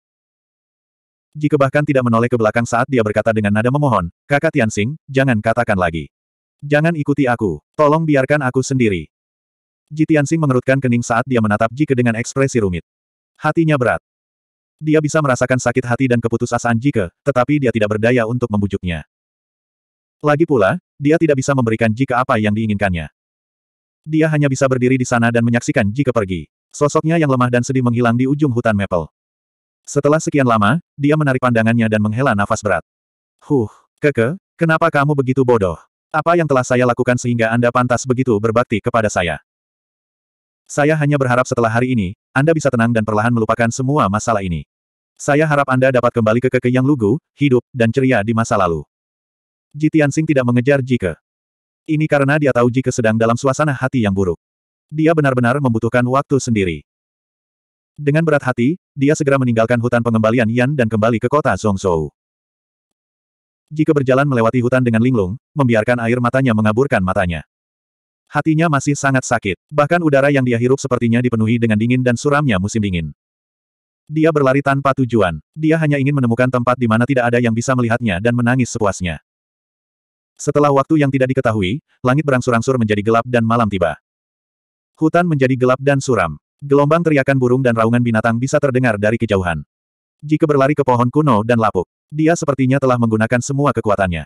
Jika bahkan tidak menoleh ke belakang saat dia berkata dengan nada memohon, kakak Tianxing, jangan katakan lagi. Jangan ikuti aku, tolong biarkan aku sendiri. Ji Tianxing mengerutkan kening saat dia menatap Jike dengan ekspresi rumit. Hatinya berat. Dia bisa merasakan sakit hati dan keputusasaan Jike, tetapi dia tidak berdaya untuk membujuknya. Lagi pula, dia tidak bisa memberikan Jike apa yang diinginkannya. Dia hanya bisa berdiri di sana dan menyaksikan jika pergi. Sosoknya yang lemah dan sedih menghilang di ujung hutan maple. Setelah sekian lama, dia menarik pandangannya dan menghela nafas berat. Huh, keke, kenapa kamu begitu bodoh? Apa yang telah saya lakukan sehingga Anda pantas begitu berbakti kepada saya? Saya hanya berharap setelah hari ini, Anda bisa tenang dan perlahan melupakan semua masalah ini. Saya harap Anda dapat kembali ke keke yang lugu, hidup, dan ceria di masa lalu. Jitian Singh tidak mengejar Jike. Ini karena dia tahu Jike sedang dalam suasana hati yang buruk. Dia benar-benar membutuhkan waktu sendiri. Dengan berat hati, dia segera meninggalkan hutan pengembalian Yan dan kembali ke kota Zhongzhou. Jika berjalan melewati hutan dengan linglung, membiarkan air matanya mengaburkan matanya. Hatinya masih sangat sakit, bahkan udara yang dia hirup sepertinya dipenuhi dengan dingin dan suramnya musim dingin. Dia berlari tanpa tujuan. Dia hanya ingin menemukan tempat di mana tidak ada yang bisa melihatnya dan menangis sepuasnya. Setelah waktu yang tidak diketahui, langit berangsur-angsur menjadi gelap dan malam tiba. Hutan menjadi gelap dan suram. Gelombang teriakan burung dan raungan binatang bisa terdengar dari kejauhan. Jika berlari ke pohon kuno dan lapuk, dia sepertinya telah menggunakan semua kekuatannya.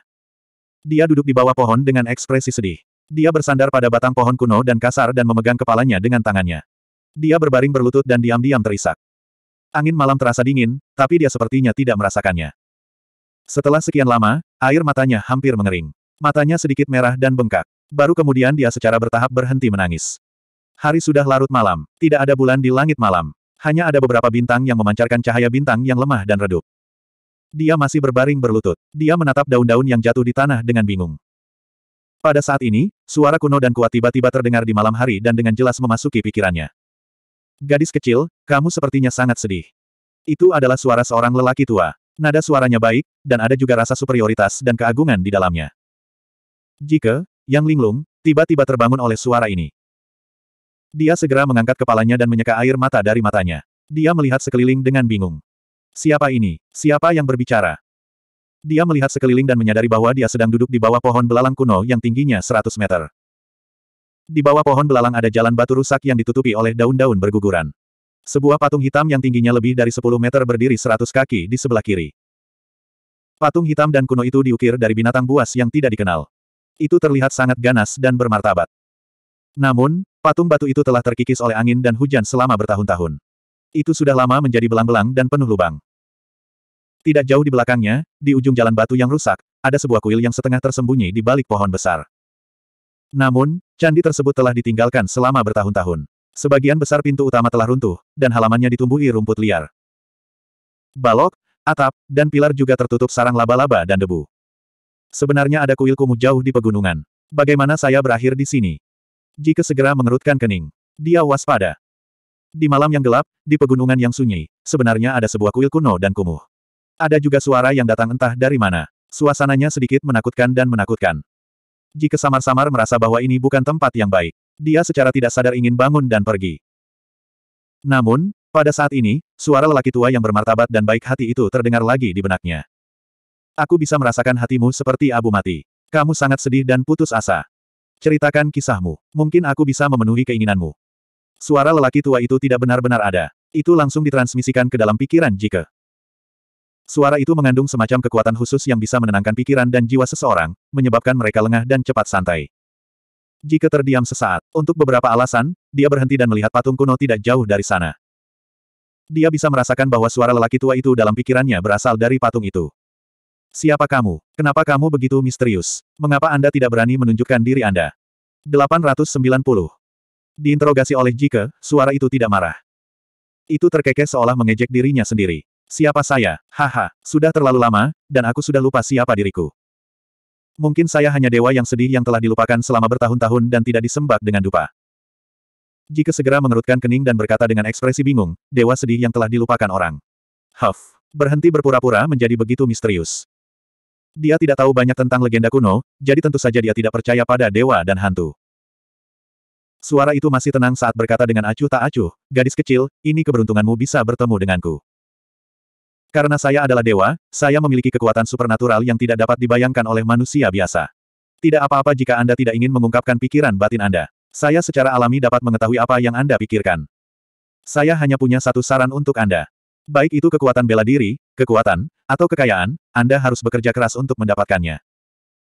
Dia duduk di bawah pohon dengan ekspresi sedih. Dia bersandar pada batang pohon kuno dan kasar dan memegang kepalanya dengan tangannya. Dia berbaring berlutut dan diam-diam terisak. Angin malam terasa dingin, tapi dia sepertinya tidak merasakannya. Setelah sekian lama, air matanya hampir mengering. Matanya sedikit merah dan bengkak. Baru kemudian dia secara bertahap berhenti menangis. Hari sudah larut malam, tidak ada bulan di langit malam. Hanya ada beberapa bintang yang memancarkan cahaya bintang yang lemah dan redup. Dia masih berbaring berlutut. Dia menatap daun-daun yang jatuh di tanah dengan bingung. Pada saat ini, suara kuno dan kuat tiba-tiba terdengar di malam hari dan dengan jelas memasuki pikirannya. Gadis kecil, kamu sepertinya sangat sedih. Itu adalah suara seorang lelaki tua. Nada suaranya baik, dan ada juga rasa superioritas dan keagungan di dalamnya. Jika, Yang Linglung, tiba-tiba terbangun oleh suara ini. Dia segera mengangkat kepalanya dan menyeka air mata dari matanya. Dia melihat sekeliling dengan bingung. Siapa ini? Siapa yang berbicara? Dia melihat sekeliling dan menyadari bahwa dia sedang duduk di bawah pohon belalang kuno yang tingginya 100 meter. Di bawah pohon belalang ada jalan batu rusak yang ditutupi oleh daun-daun berguguran. Sebuah patung hitam yang tingginya lebih dari 10 meter berdiri 100 kaki di sebelah kiri. Patung hitam dan kuno itu diukir dari binatang buas yang tidak dikenal. Itu terlihat sangat ganas dan bermartabat. Namun, patung batu itu telah terkikis oleh angin dan hujan selama bertahun-tahun. Itu sudah lama menjadi belang-belang dan penuh lubang. Tidak jauh di belakangnya, di ujung jalan batu yang rusak, ada sebuah kuil yang setengah tersembunyi di balik pohon besar. Namun, candi tersebut telah ditinggalkan selama bertahun-tahun. Sebagian besar pintu utama telah runtuh, dan halamannya ditumbuhi rumput liar. Balok, atap, dan pilar juga tertutup sarang laba-laba dan debu. Sebenarnya ada kuil kumuh jauh di pegunungan. Bagaimana saya berakhir di sini? Jika segera mengerutkan kening. Dia waspada. Di malam yang gelap, di pegunungan yang sunyi, sebenarnya ada sebuah kuil kuno dan kumuh. Ada juga suara yang datang entah dari mana. Suasananya sedikit menakutkan dan menakutkan. Jika samar-samar merasa bahwa ini bukan tempat yang baik, dia secara tidak sadar ingin bangun dan pergi. Namun, pada saat ini, suara lelaki tua yang bermartabat dan baik hati itu terdengar lagi di benaknya. Aku bisa merasakan hatimu seperti abu mati. Kamu sangat sedih dan putus asa. Ceritakan kisahmu. Mungkin aku bisa memenuhi keinginanmu. Suara lelaki tua itu tidak benar-benar ada. Itu langsung ditransmisikan ke dalam pikiran Jike. Suara itu mengandung semacam kekuatan khusus yang bisa menenangkan pikiran dan jiwa seseorang, menyebabkan mereka lengah dan cepat santai. Jika terdiam sesaat, untuk beberapa alasan, dia berhenti dan melihat patung kuno tidak jauh dari sana. Dia bisa merasakan bahwa suara lelaki tua itu dalam pikirannya berasal dari patung itu. Siapa kamu? Kenapa kamu begitu misterius? Mengapa Anda tidak berani menunjukkan diri Anda? 890. Diinterogasi oleh Jike, suara itu tidak marah. Itu terkekeh seolah mengejek dirinya sendiri. Siapa saya? Haha, sudah terlalu lama, dan aku sudah lupa siapa diriku. Mungkin saya hanya dewa yang sedih yang telah dilupakan selama bertahun-tahun dan tidak disembah dengan dupa. Jika segera mengerutkan kening dan berkata dengan ekspresi bingung, dewa sedih yang telah dilupakan orang. Huff, berhenti berpura-pura menjadi begitu misterius. Dia tidak tahu banyak tentang legenda kuno, jadi tentu saja dia tidak percaya pada dewa dan hantu. Suara itu masih tenang saat berkata dengan acuh tak acuh, gadis kecil, ini keberuntunganmu bisa bertemu denganku. Karena saya adalah dewa, saya memiliki kekuatan supernatural yang tidak dapat dibayangkan oleh manusia biasa. Tidak apa-apa jika Anda tidak ingin mengungkapkan pikiran batin Anda. Saya secara alami dapat mengetahui apa yang Anda pikirkan. Saya hanya punya satu saran untuk Anda. Baik itu kekuatan bela diri, kekuatan, atau kekayaan, Anda harus bekerja keras untuk mendapatkannya.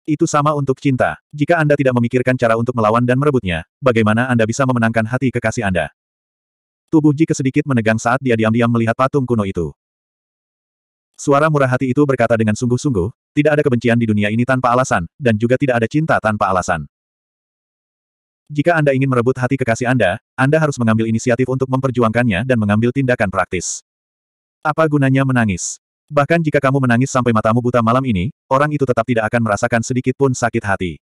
Itu sama untuk cinta. Jika Anda tidak memikirkan cara untuk melawan dan merebutnya, bagaimana Anda bisa memenangkan hati kekasih Anda? Tubuh Jika sedikit menegang saat dia diam-diam melihat patung kuno itu. Suara murah hati itu berkata dengan sungguh-sungguh, tidak ada kebencian di dunia ini tanpa alasan, dan juga tidak ada cinta tanpa alasan. Jika Anda ingin merebut hati kekasih Anda, Anda harus mengambil inisiatif untuk memperjuangkannya dan mengambil tindakan praktis. Apa gunanya menangis? Bahkan jika kamu menangis sampai matamu buta malam ini, orang itu tetap tidak akan merasakan sedikit pun sakit hati.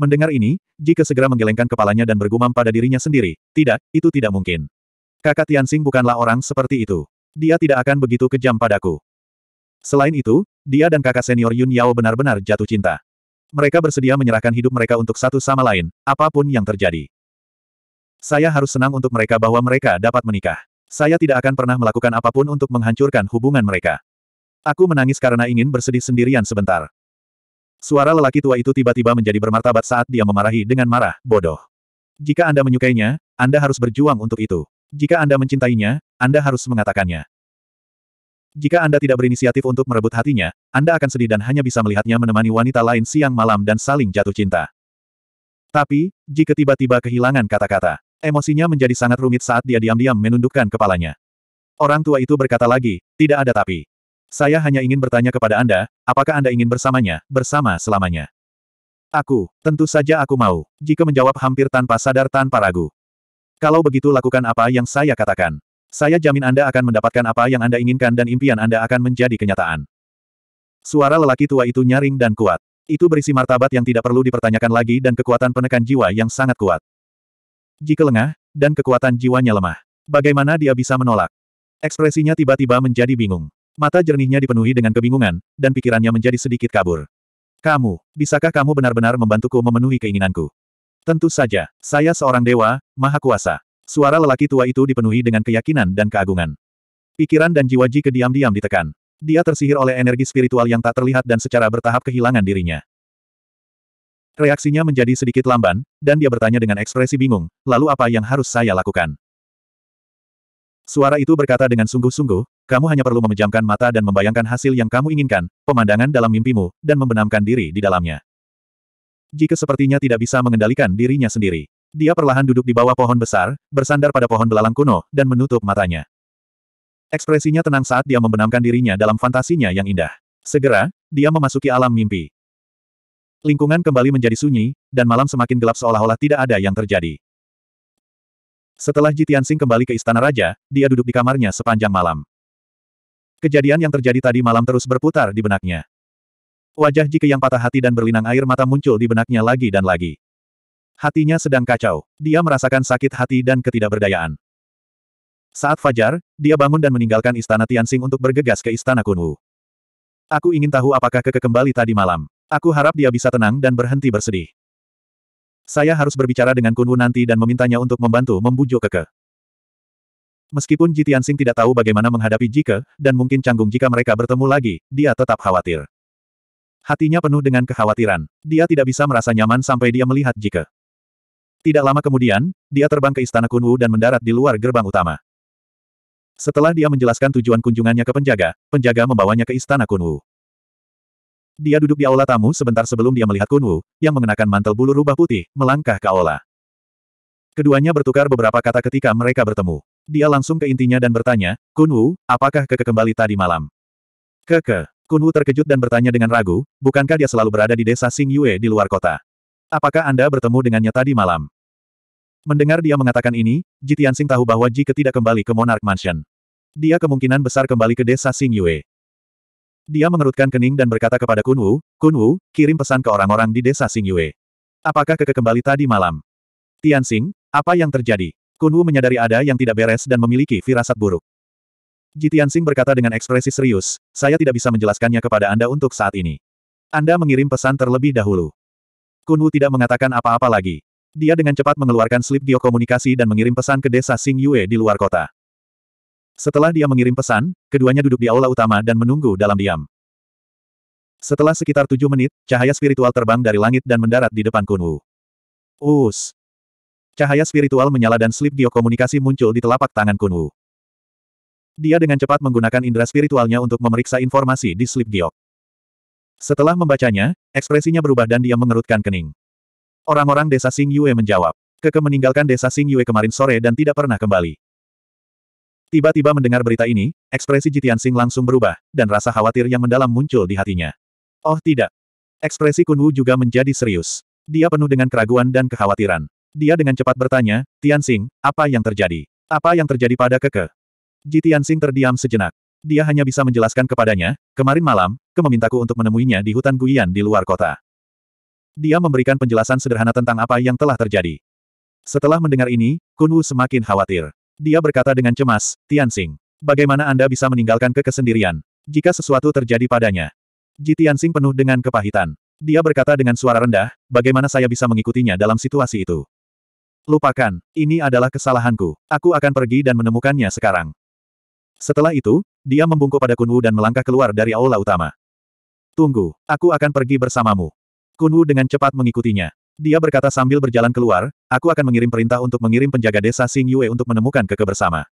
Mendengar ini, jika segera menggelengkan kepalanya dan bergumam pada dirinya sendiri, tidak, itu tidak mungkin. Kakak Tianxing bukanlah orang seperti itu. Dia tidak akan begitu kejam padaku. Selain itu, dia dan kakak senior Yun Yao benar-benar jatuh cinta. Mereka bersedia menyerahkan hidup mereka untuk satu sama lain, apapun yang terjadi. Saya harus senang untuk mereka bahwa mereka dapat menikah. Saya tidak akan pernah melakukan apapun untuk menghancurkan hubungan mereka. Aku menangis karena ingin bersedih sendirian sebentar. Suara lelaki tua itu tiba-tiba menjadi bermartabat saat dia memarahi dengan marah, bodoh. Jika Anda menyukainya, Anda harus berjuang untuk itu. Jika Anda mencintainya, Anda harus mengatakannya. Jika Anda tidak berinisiatif untuk merebut hatinya, Anda akan sedih dan hanya bisa melihatnya menemani wanita lain siang malam dan saling jatuh cinta. Tapi, jika tiba-tiba kehilangan kata-kata, Emosinya menjadi sangat rumit saat dia diam-diam menundukkan kepalanya. Orang tua itu berkata lagi, tidak ada tapi. Saya hanya ingin bertanya kepada Anda, apakah Anda ingin bersamanya, bersama selamanya? Aku, tentu saja aku mau. Jika menjawab hampir tanpa sadar tanpa ragu. Kalau begitu lakukan apa yang saya katakan. Saya jamin Anda akan mendapatkan apa yang Anda inginkan dan impian Anda akan menjadi kenyataan. Suara lelaki tua itu nyaring dan kuat. Itu berisi martabat yang tidak perlu dipertanyakan lagi dan kekuatan penekan jiwa yang sangat kuat. Jika lengah, dan kekuatan jiwanya lemah. Bagaimana dia bisa menolak? Ekspresinya tiba-tiba menjadi bingung. Mata jernihnya dipenuhi dengan kebingungan, dan pikirannya menjadi sedikit kabur. Kamu, bisakah kamu benar-benar membantuku memenuhi keinginanku? Tentu saja, saya seorang dewa, maha kuasa. Suara lelaki tua itu dipenuhi dengan keyakinan dan keagungan. Pikiran dan jiwa Ji diam diam ditekan. Dia tersihir oleh energi spiritual yang tak terlihat dan secara bertahap kehilangan dirinya. Reaksinya menjadi sedikit lamban, dan dia bertanya dengan ekspresi bingung, lalu apa yang harus saya lakukan? Suara itu berkata dengan sungguh-sungguh, kamu hanya perlu memejamkan mata dan membayangkan hasil yang kamu inginkan, pemandangan dalam mimpimu, dan membenamkan diri di dalamnya. Jika sepertinya tidak bisa mengendalikan dirinya sendiri, dia perlahan duduk di bawah pohon besar, bersandar pada pohon belalang kuno, dan menutup matanya. Ekspresinya tenang saat dia membenamkan dirinya dalam fantasinya yang indah. Segera, dia memasuki alam mimpi. Lingkungan kembali menjadi sunyi, dan malam semakin gelap seolah-olah tidak ada yang terjadi. Setelah Jitiansing kembali ke istana raja, dia duduk di kamarnya sepanjang malam. Kejadian yang terjadi tadi malam terus berputar di benaknya. Wajah Jike yang patah hati dan berlinang air mata muncul di benaknya lagi dan lagi. Hatinya sedang kacau. Dia merasakan sakit hati dan ketidakberdayaan. Saat fajar, dia bangun dan meninggalkan istana Tianxing untuk bergegas ke istana Kunwu. Aku ingin tahu apakah keke kembali tadi malam. Aku harap dia bisa tenang dan berhenti bersedih. Saya harus berbicara dengan Kunwu nanti dan memintanya untuk membantu membujuk Keke. Meskipun Ji Tianxing tidak tahu bagaimana menghadapi Jike, dan mungkin canggung jika mereka bertemu lagi, dia tetap khawatir. Hatinya penuh dengan kekhawatiran. Dia tidak bisa merasa nyaman sampai dia melihat Jike. Tidak lama kemudian, dia terbang ke Istana Kunwu dan mendarat di luar gerbang utama. Setelah dia menjelaskan tujuan kunjungannya ke penjaga, penjaga membawanya ke Istana Kunwu. Dia duduk di aula tamu sebentar sebelum dia melihat Kunwu, yang mengenakan mantel bulu rubah putih, melangkah ke aula. Keduanya bertukar beberapa kata ketika mereka bertemu. Dia langsung ke intinya dan bertanya, Kunwu, apakah keke kembali tadi malam? Keke. Kunwu terkejut dan bertanya dengan ragu, bukankah dia selalu berada di desa Sing Yue di luar kota? Apakah Anda bertemu dengannya tadi malam? Mendengar dia mengatakan ini, Jitian Sing tahu bahwa Ji tidak kembali ke Monarch Mansion. Dia kemungkinan besar kembali ke desa Sing Yue. Dia mengerutkan kening dan berkata kepada Kunwu, Kunwu, kirim pesan ke orang-orang di desa Xingyue. Yue. Apakah keke kembali tadi malam? Tianxing, apa yang terjadi? Kunwu menyadari ada yang tidak beres dan memiliki firasat buruk. Ji Tian berkata dengan ekspresi serius, saya tidak bisa menjelaskannya kepada Anda untuk saat ini. Anda mengirim pesan terlebih dahulu. Kunwu tidak mengatakan apa-apa lagi. Dia dengan cepat mengeluarkan slip geokomunikasi dan mengirim pesan ke desa Xingyue Yue di luar kota. Setelah dia mengirim pesan, keduanya duduk di aula utama dan menunggu dalam diam. Setelah sekitar tujuh menit, cahaya spiritual terbang dari langit dan mendarat di depan Kunwu. Us. Cahaya spiritual menyala dan slip geokomunikasi muncul di telapak tangan Kunwu. Dia dengan cepat menggunakan indera spiritualnya untuk memeriksa informasi di slip geok. Setelah membacanya, ekspresinya berubah dan dia mengerutkan kening. Orang-orang desa Sing Yue menjawab. Keke meninggalkan desa Sing Yue kemarin sore dan tidak pernah kembali. Tiba-tiba mendengar berita ini, ekspresi Jitian Sing langsung berubah, dan rasa khawatir yang mendalam muncul di hatinya. Oh tidak. Ekspresi Kunwu juga menjadi serius. Dia penuh dengan keraguan dan kekhawatiran. Dia dengan cepat bertanya, Tian Sing, apa yang terjadi? Apa yang terjadi pada keke? Tian Sing terdiam sejenak. Dia hanya bisa menjelaskan kepadanya, kemarin malam, ke memintaku untuk menemuinya di hutan Guian di luar kota. Dia memberikan penjelasan sederhana tentang apa yang telah terjadi. Setelah mendengar ini, Kunwu semakin khawatir. Dia berkata dengan cemas, Tianxing. Bagaimana Anda bisa meninggalkan kekesendirian? Jika sesuatu terjadi padanya. Ji Tianxing penuh dengan kepahitan. Dia berkata dengan suara rendah, bagaimana saya bisa mengikutinya dalam situasi itu? Lupakan, ini adalah kesalahanku. Aku akan pergi dan menemukannya sekarang. Setelah itu, dia membungkuk pada Kunwu dan melangkah keluar dari aula utama. Tunggu, aku akan pergi bersamamu. Kunwu dengan cepat mengikutinya. Dia berkata sambil berjalan keluar, aku akan mengirim perintah untuk mengirim penjaga desa Sing Yue untuk menemukan kekebersama.